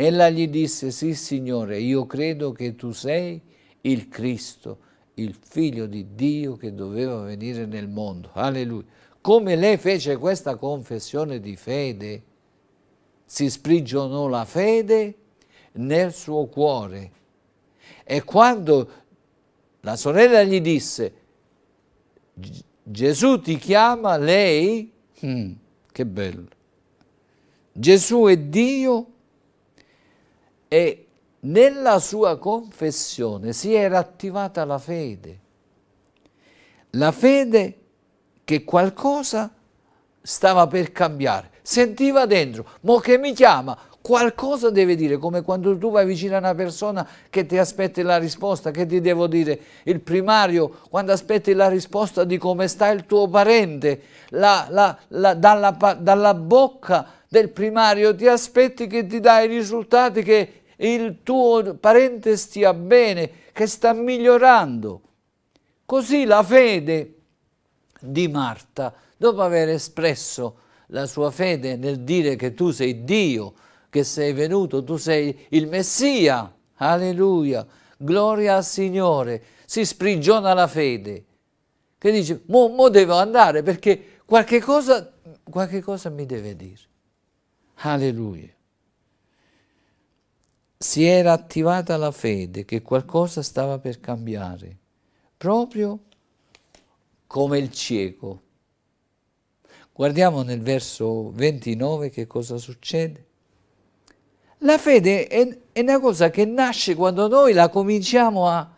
Ella gli disse, sì Signore, io credo che tu sei il Cristo, il figlio di Dio che doveva venire nel mondo. Alleluia. Come lei fece questa confessione di fede, si sprigionò la fede nel suo cuore. E quando la sorella gli disse, Gesù ti chiama, lei, mm, che bello, Gesù è Dio, e nella sua confessione si era attivata la fede. La fede che qualcosa stava per cambiare. Sentiva dentro, mo che mi chiama, qualcosa deve dire, come quando tu vai vicino a una persona che ti aspetti la risposta, che ti devo dire, il primario, quando aspetti la risposta di come sta il tuo parente, la, la, la, dalla, dalla bocca del primario, ti aspetti che ti dai i risultati, che il tuo parente stia bene, che sta migliorando. Così la fede di Marta, dopo aver espresso la sua fede nel dire che tu sei Dio, che sei venuto, tu sei il Messia, alleluia, gloria al Signore, si sprigiona la fede, che dice, mo, mo devo andare perché qualche cosa, qualche cosa mi deve dire. Alleluia. Si era attivata la fede che qualcosa stava per cambiare, proprio come il cieco. Guardiamo nel verso 29 che cosa succede. La fede è, è una cosa che nasce quando noi la cominciamo a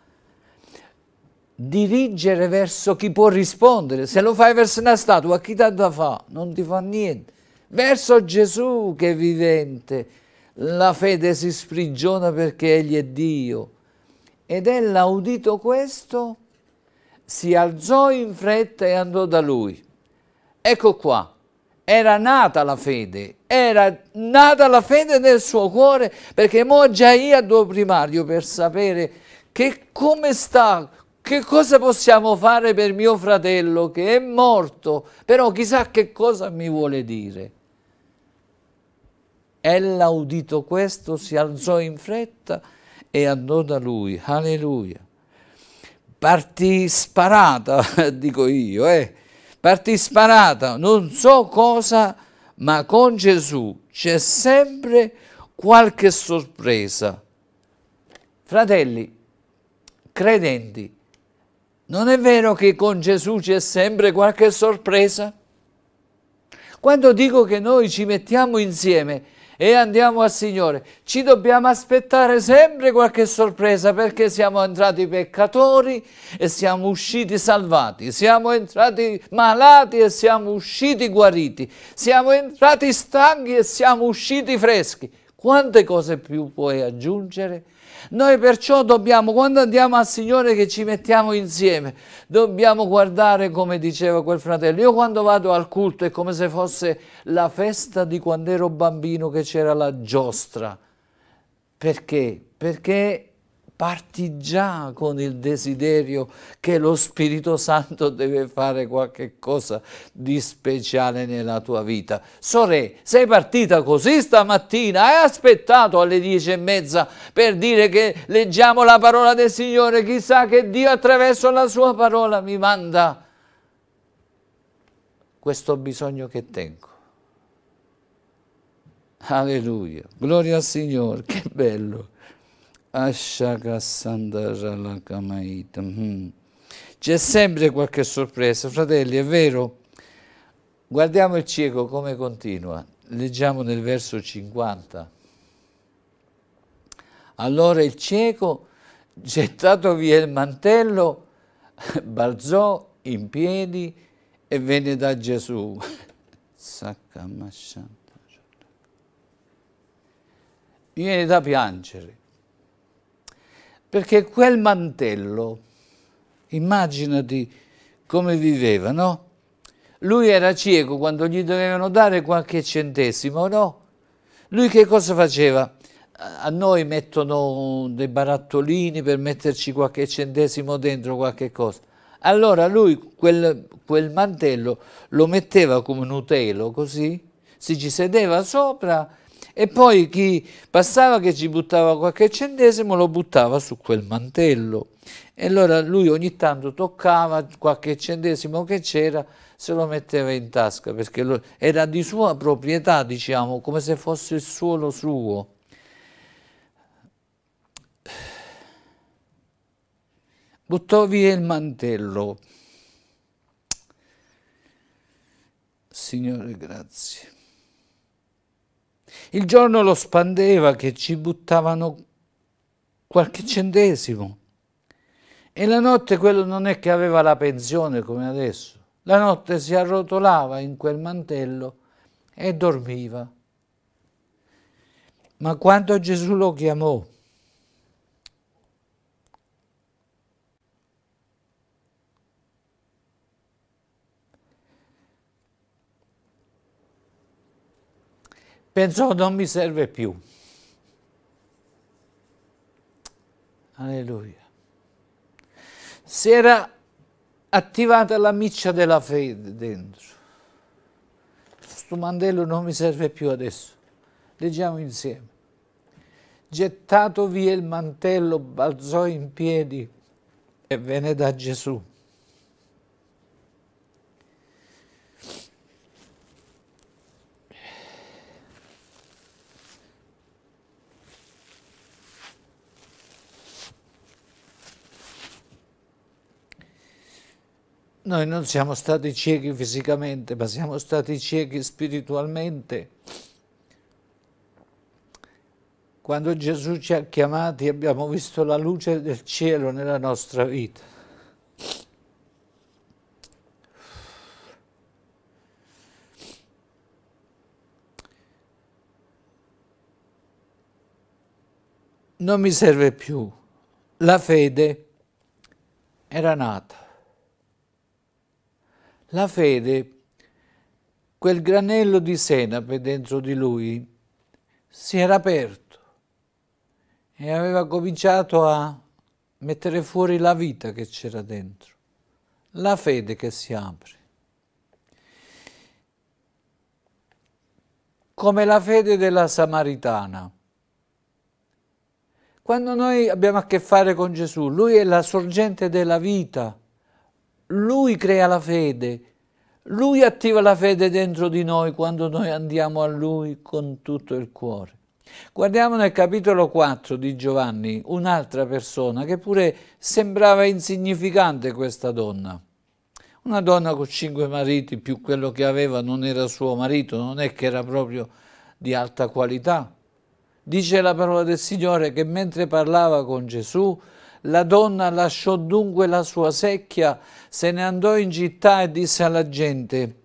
dirigere verso chi può rispondere. Se lo fai verso una statua, chi tanto fa? Non ti fa niente verso Gesù che è vivente. La fede si sprigiona perché Egli è Dio. Ed ella, udito questo, si alzò in fretta e andò da lui. Ecco qua, era nata la fede, era nata la fede nel suo cuore, perché mo già io devo primario per sapere che come sta, che cosa possiamo fare per mio fratello che è morto, però chissà che cosa mi vuole dire. Ella udito questo si alzò in fretta e andò da lui. Alleluia. Partì sparata, dico io, eh. Partì sparata, non so cosa, ma con Gesù c'è sempre qualche sorpresa. Fratelli, credenti, non è vero che con Gesù c'è sempre qualche sorpresa? Quando dico che noi ci mettiamo insieme, e andiamo al Signore. Ci dobbiamo aspettare sempre qualche sorpresa perché siamo entrati peccatori e siamo usciti salvati, siamo entrati malati e siamo usciti guariti, siamo entrati stanchi e siamo usciti freschi. Quante cose più puoi aggiungere? Noi perciò dobbiamo, quando andiamo al Signore che ci mettiamo insieme, dobbiamo guardare come diceva quel fratello. Io quando vado al culto è come se fosse la festa di quando ero bambino che c'era la giostra. Perché? Perché parti già con il desiderio che lo Spirito Santo deve fare qualche cosa di speciale nella tua vita. Sore, sei partita così stamattina, hai aspettato alle dieci e mezza per dire che leggiamo la parola del Signore, chissà che Dio attraverso la sua parola mi manda questo bisogno che tengo. Alleluia, gloria al Signore, che bello. Hmm. C'è sempre qualche sorpresa, fratelli, è vero? Guardiamo il cieco come continua. Leggiamo nel verso 50. Allora il cieco, gettato via il mantello, balzò in piedi e venne da Gesù. Viene da piangere. Perché quel mantello, immaginati come viveva, no? Lui era cieco quando gli dovevano dare qualche centesimo, no? Lui che cosa faceva? A noi mettono dei barattolini per metterci qualche centesimo dentro qualche cosa. Allora lui quel, quel mantello lo metteva come un utelo, così, si ci sedeva sopra e poi chi passava che ci buttava qualche centesimo lo buttava su quel mantello. E allora lui ogni tanto toccava qualche centesimo che c'era, se lo metteva in tasca, perché era di sua proprietà, diciamo, come se fosse il suolo suo. Buttò via il mantello. Signore, grazie. Il giorno lo spandeva che ci buttavano qualche centesimo. E la notte quello non è che aveva la pensione come adesso. La notte si arrotolava in quel mantello e dormiva. Ma quando Gesù lo chiamò pensò non mi serve più. Alleluia. Si era attivata la miccia della fede dentro. Questo mandello non mi serve più adesso. Leggiamo insieme. Gettato via il mantello, balzò in piedi e venne da Gesù Noi non siamo stati ciechi fisicamente, ma siamo stati ciechi spiritualmente. Quando Gesù ci ha chiamati abbiamo visto la luce del cielo nella nostra vita. Non mi serve più. La fede era nata. La fede, quel granello di senape dentro di lui, si era aperto e aveva cominciato a mettere fuori la vita che c'era dentro, la fede che si apre. Come la fede della Samaritana. Quando noi abbiamo a che fare con Gesù, Lui è la sorgente della vita, lui crea la fede, Lui attiva la fede dentro di noi quando noi andiamo a Lui con tutto il cuore. Guardiamo nel capitolo 4 di Giovanni un'altra persona che pure sembrava insignificante questa donna. Una donna con cinque mariti più quello che aveva non era suo marito, non è che era proprio di alta qualità. Dice la parola del Signore che mentre parlava con Gesù la donna lasciò dunque la sua secchia, se ne andò in città e disse alla gente,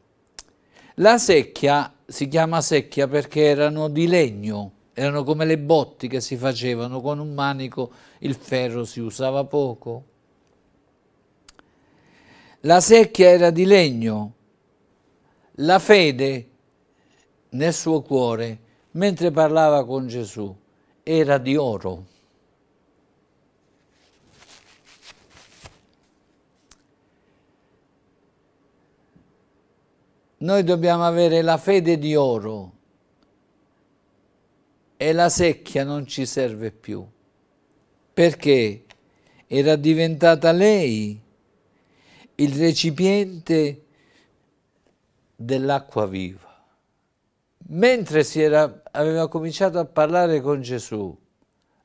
la secchia si chiama secchia perché erano di legno, erano come le botti che si facevano con un manico, il ferro si usava poco. La secchia era di legno, la fede nel suo cuore, mentre parlava con Gesù, era di oro. Noi dobbiamo avere la fede di oro e la secchia non ci serve più, perché era diventata lei il recipiente dell'acqua viva. Mentre si era, aveva cominciato a parlare con Gesù,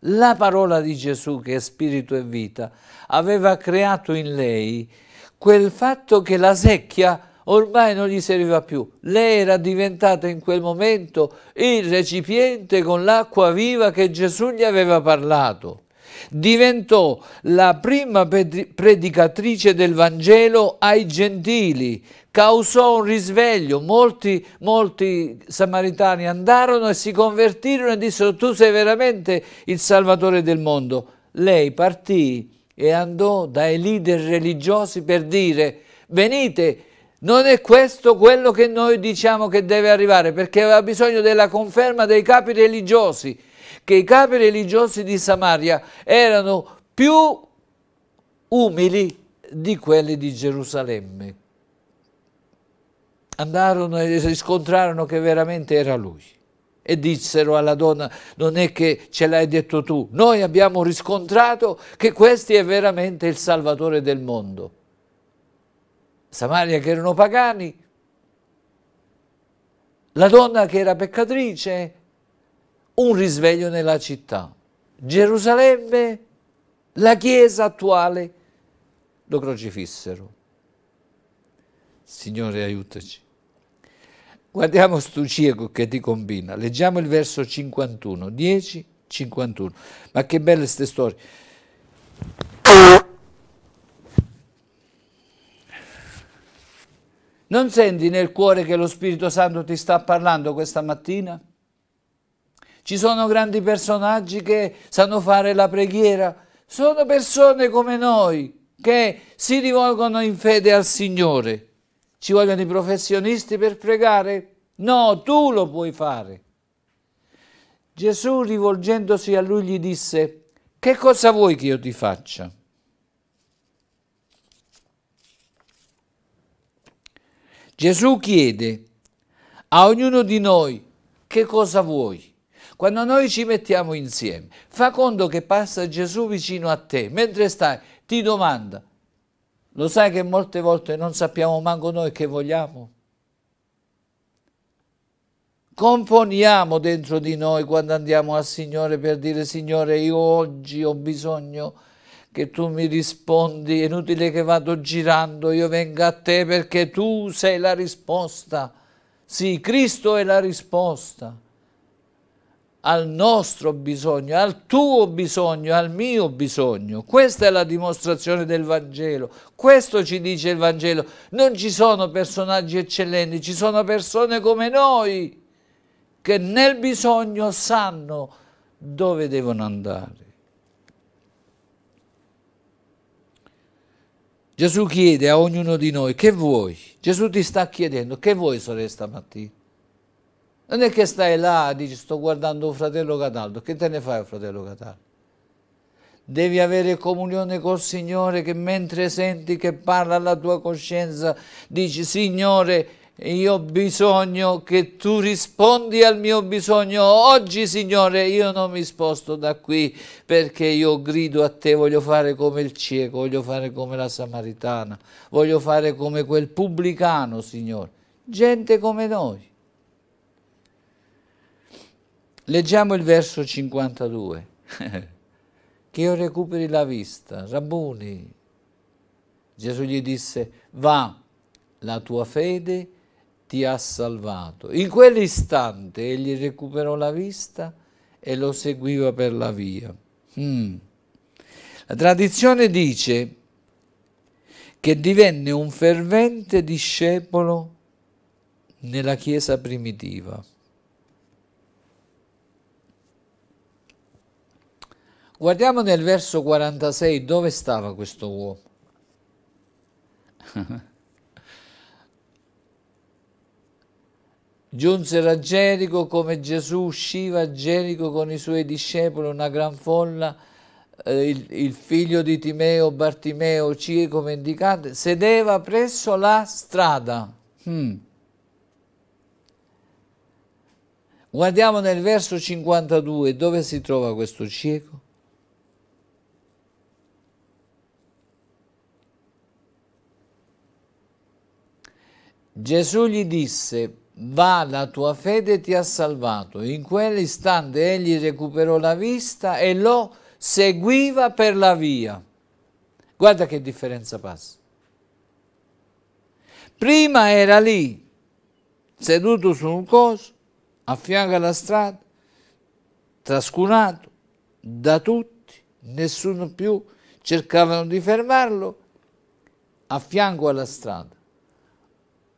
la parola di Gesù, che è spirito e vita, aveva creato in lei quel fatto che la secchia ormai non gli serviva più. Lei era diventata in quel momento il recipiente con l'acqua viva che Gesù gli aveva parlato. Diventò la prima predicatrice del Vangelo ai gentili, causò un risveglio, molti, molti samaritani andarono e si convertirono e dissero tu sei veramente il Salvatore del mondo. Lei partì e andò dai leader religiosi per dire venite, non è questo quello che noi diciamo che deve arrivare, perché aveva bisogno della conferma dei capi religiosi, che i capi religiosi di Samaria erano più umili di quelli di Gerusalemme. Andarono e riscontrarono che veramente era lui e dissero alla donna non è che ce l'hai detto tu, noi abbiamo riscontrato che questi è veramente il Salvatore del mondo. Samaria che erano pagani, la donna che era peccatrice, un risveglio nella città. Gerusalemme, la chiesa attuale, lo crocifissero. Signore aiutaci. Guardiamo sto cieco che ti combina. Leggiamo il verso 51, 10, 51. Ma che belle queste storie. Non senti nel cuore che lo Spirito Santo ti sta parlando questa mattina? Ci sono grandi personaggi che sanno fare la preghiera, sono persone come noi che si rivolgono in fede al Signore. Ci vogliono i professionisti per pregare? No, tu lo puoi fare. Gesù rivolgendosi a lui gli disse, che cosa vuoi che io ti faccia? Gesù chiede a ognuno di noi che cosa vuoi. Quando noi ci mettiamo insieme, fa conto che passa Gesù vicino a te, mentre stai, ti domanda, lo sai che molte volte non sappiamo manco noi che vogliamo? Componiamo dentro di noi quando andiamo al Signore per dire Signore io oggi ho bisogno di che tu mi rispondi, è inutile che vado girando, io venga a te perché tu sei la risposta. Sì, Cristo è la risposta al nostro bisogno, al tuo bisogno, al mio bisogno. Questa è la dimostrazione del Vangelo, questo ci dice il Vangelo. Non ci sono personaggi eccellenti, ci sono persone come noi che nel bisogno sanno dove devono andare. Gesù chiede a ognuno di noi che vuoi? Gesù ti sta chiedendo che vuoi sorella stamattina? Non è che stai là e dici sto guardando un fratello Cataldo, che te ne fai fratello Cataldo? Devi avere comunione col Signore che mentre senti che parla alla tua coscienza dici Signore io ho bisogno che tu rispondi al mio bisogno. Oggi, Signore, io non mi sposto da qui perché io grido a te, voglio fare come il cieco, voglio fare come la samaritana, voglio fare come quel pubblicano, Signore. Gente come noi. Leggiamo il verso 52. che io recuperi la vista, Rabboni. Gesù gli disse, va, la tua fede ti ha salvato. In quell'istante egli recuperò la vista e lo seguiva per la via. Mm. La tradizione dice che divenne un fervente discepolo nella Chiesa primitiva. Guardiamo nel verso 46 dove stava questo uomo. Giunsero a Gerico come Gesù usciva a Gerico con i suoi discepoli, una gran folla, eh, il, il, figlio di Timeo, Bartimeo, cieco, mendicante, sedeva presso la strada. Hmm. Guardiamo nel verso 52 dove si trova questo cieco. Gesù gli disse, va la tua fede ti ha salvato. In quell'istante egli recuperò la vista e lo seguiva per la via. Guarda che differenza passa. Prima era lì, seduto su un coso, a fianco alla strada, trascunato da tutti, nessuno più cercavano di fermarlo, a fianco alla strada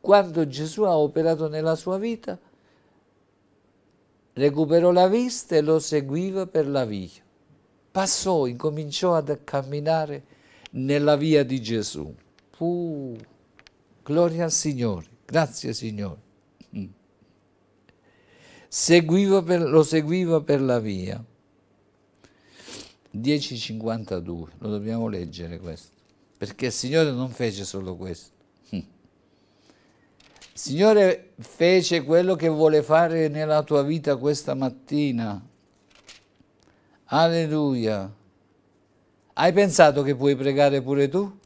quando Gesù ha operato nella sua vita, recuperò la vista e lo seguiva per la via. Passò, incominciò a camminare nella via di Gesù. Uh, gloria al Signore, grazie Signore. Mm. per, lo seguiva per la via. 10.52, lo dobbiamo leggere questo, perché il Signore non fece solo questo Signore fece quello che vuole fare nella tua vita questa mattina. Alleluia. Hai pensato che puoi pregare pure tu?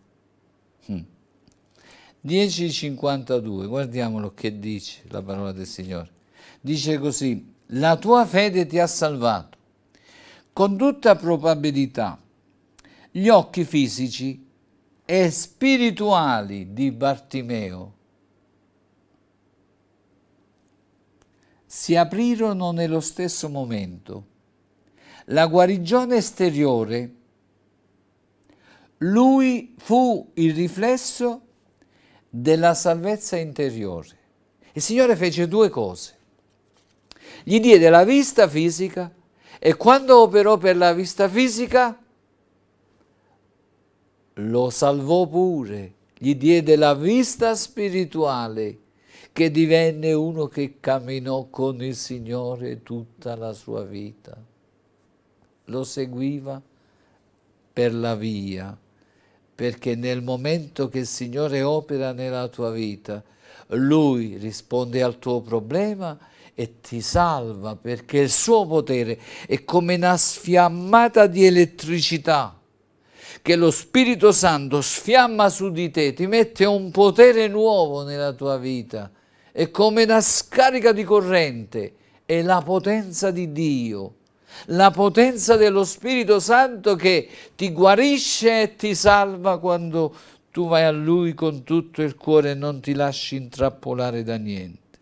10.52, hm. guardiamolo che dice la parola del Signore. Dice così, la tua fede ti ha salvato. Con tutta probabilità gli occhi fisici e spirituali di Bartimeo si aprirono nello stesso momento. La guarigione esteriore, lui fu il riflesso della salvezza interiore. Il Signore fece due cose. Gli diede la vista fisica e quando operò per la vista fisica lo salvò pure, gli diede la vista spirituale che divenne uno che camminò con il Signore tutta la sua vita. Lo seguiva per la via, perché nel momento che il Signore opera nella tua vita, Lui risponde al tuo problema e ti salva perché il suo potere è come una sfiammata di elettricità che lo Spirito Santo sfiamma su di te, ti mette un potere nuovo nella tua vita è come una scarica di corrente, è la potenza di Dio, la potenza dello Spirito Santo che ti guarisce e ti salva quando tu vai a Lui con tutto il cuore e non ti lasci intrappolare da niente.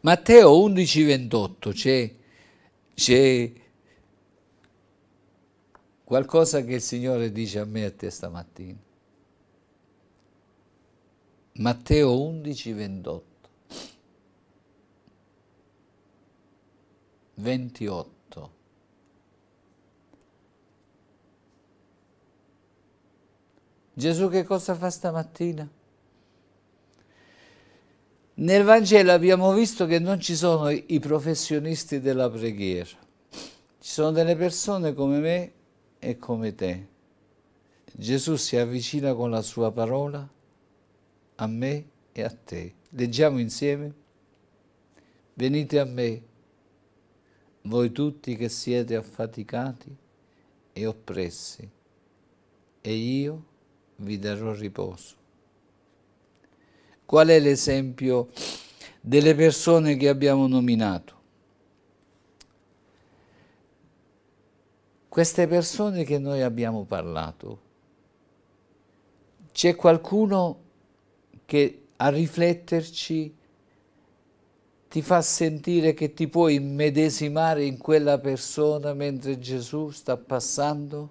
Matteo 11:28 c'è, c'è qualcosa che il Signore dice a me e a te stamattina. Matteo 11, 28. 28. Gesù che cosa fa stamattina? Nel Vangelo abbiamo visto che non ci sono i professionisti della preghiera, ci sono delle persone come me e come te. Gesù si avvicina con la sua parola a me e a te. Leggiamo insieme. Venite a me, voi tutti che siete affaticati e oppressi, e io vi darò riposo. Qual è l'esempio delle persone che abbiamo nominato? Queste persone che noi abbiamo parlato, c'è qualcuno che a rifletterci ti fa sentire che ti puoi immedesimare in quella persona mentre Gesù sta passando?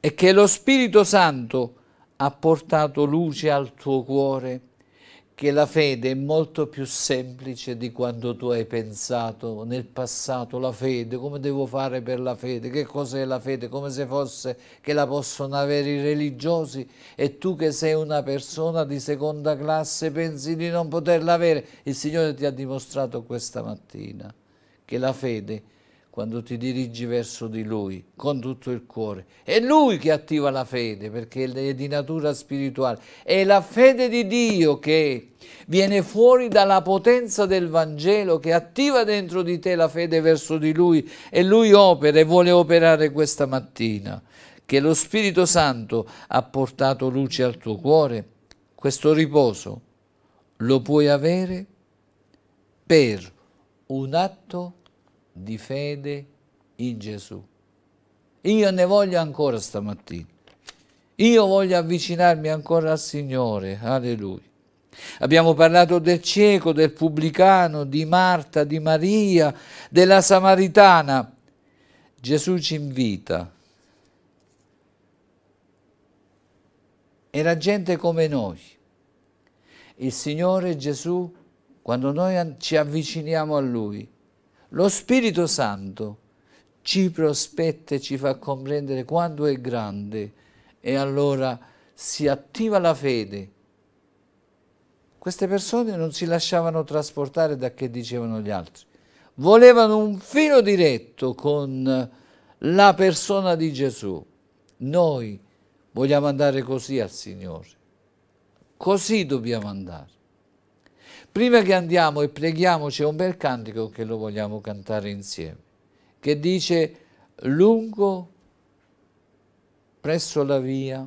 E che lo Spirito Santo ha portato luce al tuo cuore che la fede è molto più semplice di quanto tu hai pensato nel passato, la fede, come devo fare per la fede, che cos'è la fede, come se fosse che la possono avere i religiosi e tu che sei una persona di seconda classe pensi di non poterla avere. Il Signore ti ha dimostrato questa mattina che la fede quando ti dirigi verso di Lui con tutto il cuore. È Lui che attiva la fede perché è di natura spirituale. È la fede di Dio che viene fuori dalla potenza del Vangelo che attiva dentro di te la fede verso di Lui e Lui opera e vuole operare questa mattina. Che lo Spirito Santo ha portato luce al tuo cuore, questo riposo lo puoi avere per un atto di fede in Gesù. Io ne voglio ancora stamattina. Io voglio avvicinarmi ancora al Signore, alleluia. Abbiamo parlato del cieco, del pubblicano, di Marta, di Maria, della Samaritana. Gesù ci invita. Era gente come noi. Il Signore Gesù, quando noi ci avviciniamo a Lui, lo Spirito Santo ci prospetta e ci fa comprendere quanto è grande e allora si attiva la fede. Queste persone non si lasciavano trasportare da che dicevano gli altri, volevano un filo diretto con la persona di Gesù. Noi vogliamo andare così al Signore, così dobbiamo andare. Prima che andiamo e preghiamo c'è un bel cantico che lo vogliamo cantare insieme, che dice lungo presso la via,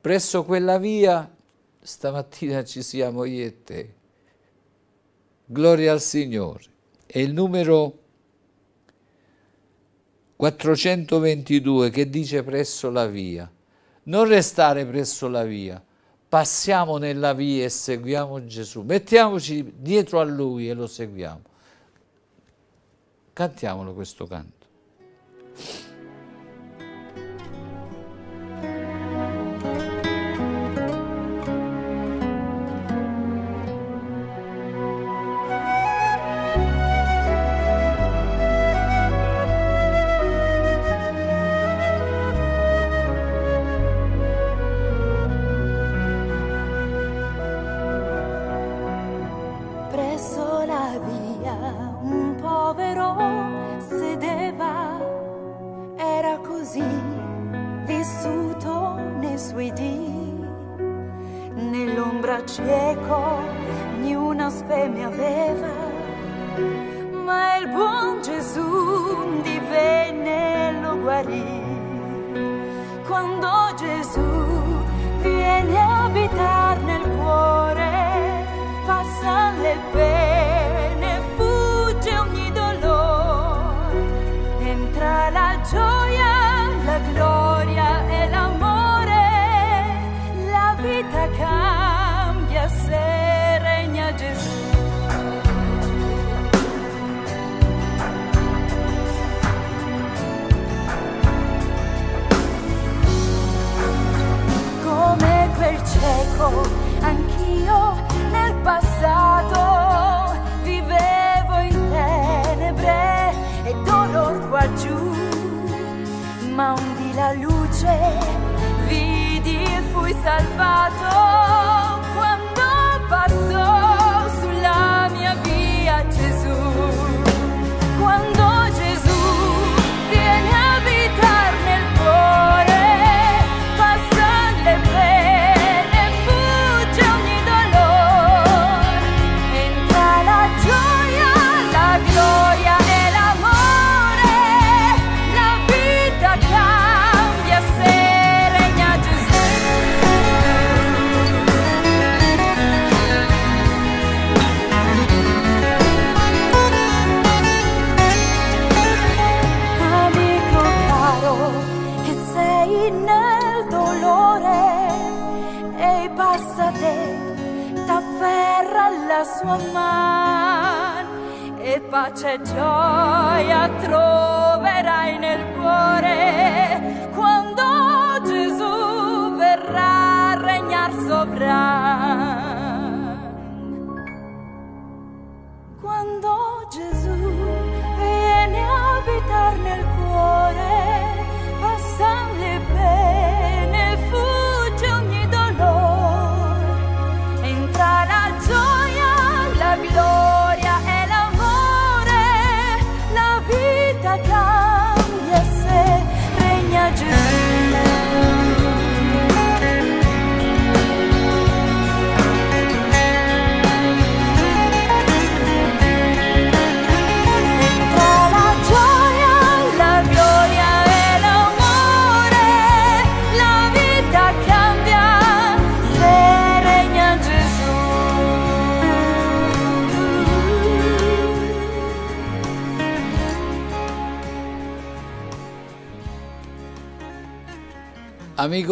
presso quella via stamattina ci siamo io e te. Gloria al Signore. È il numero 422 che dice presso la via. Non restare presso la via, passiamo nella via e seguiamo Gesù, mettiamoci dietro a Lui e lo seguiamo. Cantiamolo questo canto.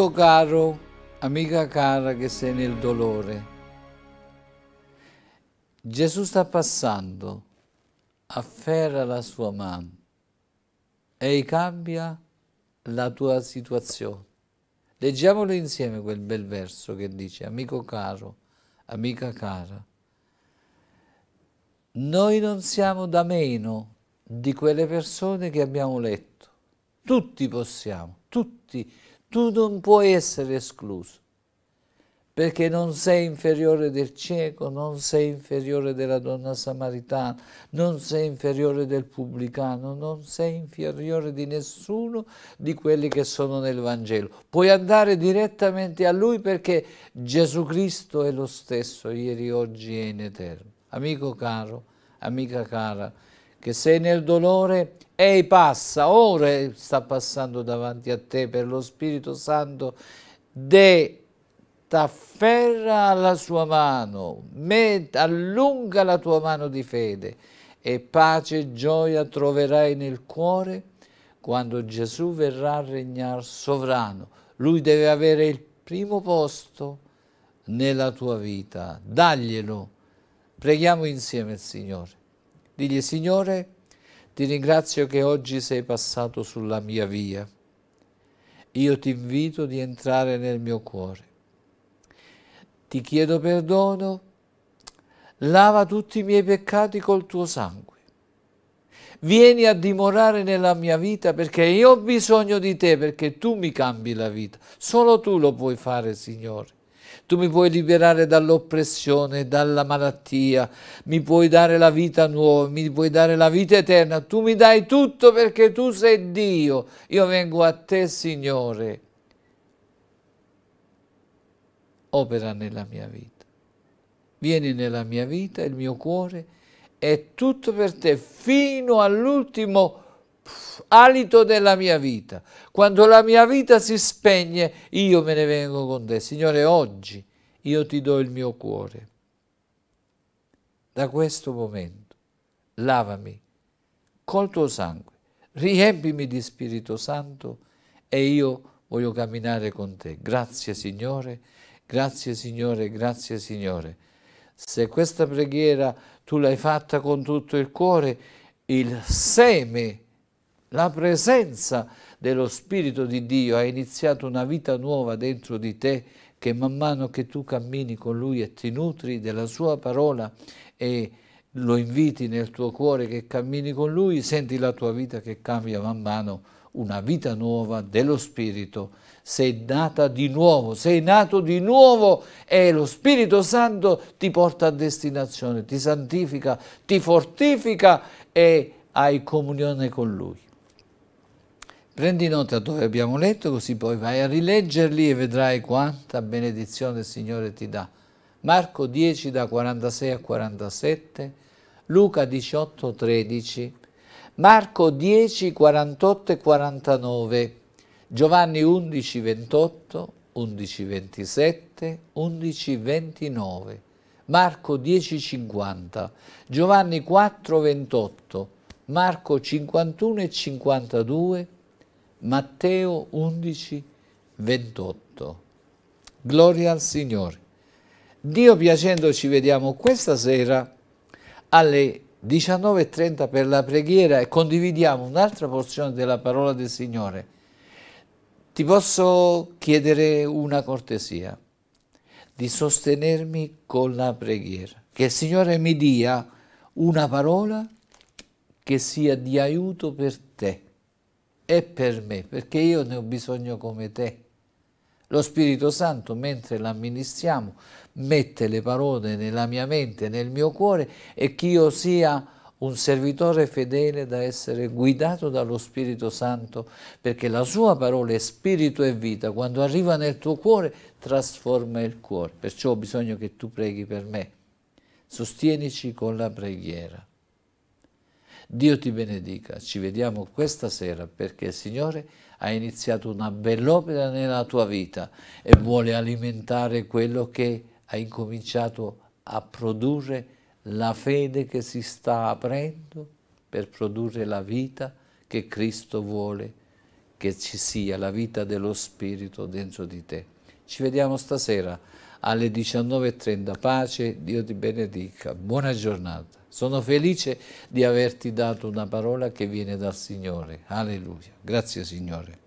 Amico caro, amica cara che sei nel dolore, Gesù sta passando, afferra la sua mano e cambia la tua situazione. Leggiamolo insieme quel bel verso che dice, amico caro, amica cara, noi non siamo da meno di quelle persone che abbiamo letto, tutti possiamo, tutti possiamo tu non puoi essere escluso, perché non sei inferiore del cieco, non sei inferiore della donna samaritana, non sei inferiore del pubblicano, non sei inferiore di nessuno di quelli che sono nel Vangelo. Puoi andare direttamente a Lui perché Gesù Cristo è lo stesso ieri, oggi e in eterno. Amico caro, amica cara, che sei nel dolore, ehi passa, ora sta passando davanti a te per lo Spirito Santo, de t'afferra alla sua mano, met, allunga la tua mano di fede e pace e gioia troverai nel cuore quando Gesù verrà a regnare sovrano. Lui deve avere il primo posto nella tua vita, daglielo. Preghiamo insieme il Signore. Digli, Signore, ti ringrazio che oggi sei passato sulla mia via. Io ti invito di entrare nel mio cuore. Ti chiedo perdono, lava tutti i miei peccati col tuo sangue. Vieni a dimorare nella mia vita perché io ho bisogno di te, perché tu mi cambi la vita. Solo tu lo puoi fare, Signore tu mi puoi liberare dall'oppressione, dalla malattia, mi puoi dare la vita nuova, mi puoi dare la vita eterna, tu mi dai tutto perché tu sei Dio, io vengo a te Signore, opera nella mia vita, vieni nella mia vita, il mio cuore è tutto per te fino all'ultimo momento, alito della mia vita. Quando la mia vita si spegne, io me ne vengo con te. Signore, oggi io ti do il mio cuore. Da questo momento lavami col tuo sangue, riempimi di Spirito Santo e io voglio camminare con te. Grazie Signore, grazie Signore, grazie Signore. Se questa preghiera tu l'hai fatta con tutto il cuore, il seme la presenza dello Spirito di Dio ha iniziato una vita nuova dentro di te che man mano che tu cammini con Lui e ti nutri della Sua parola e lo inviti nel tuo cuore che cammini con Lui, senti la tua vita che cambia man mano, una vita nuova dello Spirito. Sei nata di nuovo, sei nato di nuovo e lo Spirito Santo ti porta a destinazione, ti santifica, ti fortifica e hai comunione con Lui. Prendi nota dove abbiamo letto, così poi vai a rileggerli e vedrai quanta benedizione il Signore ti dà. Marco 10 da 46 a 47, Luca 18, 13, Marco 10, 48 e 49, Giovanni 11, 28, 11, 27, 11, 29, Marco 10, 50, Giovanni 4, 28, Marco 51 e 52, Matteo 11, 28. Gloria al Signore. Dio piacendo ci vediamo questa sera alle 19.30 per la preghiera e condividiamo un'altra porzione della parola del Signore. Ti posso chiedere una cortesia, di sostenermi con la preghiera, che il Signore mi dia una parola che sia di aiuto per te è per me, perché io ne ho bisogno come te. Lo Spirito Santo, mentre l'amministriamo, mette le parole nella mia mente, nel mio cuore e che io sia un servitore fedele da essere guidato dallo Spirito Santo, perché la sua parola è spirito e vita, quando arriva nel tuo cuore trasforma il cuore. Perciò ho bisogno che tu preghi per me. Sostienici con la preghiera. Dio ti benedica, ci vediamo questa sera perché il Signore ha iniziato una bell'opera nella tua vita e vuole alimentare quello che ha incominciato a produrre la fede che si sta aprendo per produrre la vita che Cristo vuole che ci sia, la vita dello Spirito dentro di te. Ci vediamo stasera alle 19.30. Pace, Dio ti benedica. Buona giornata. Sono felice di averti dato una parola che viene dal Signore. Alleluia. Grazie Signore.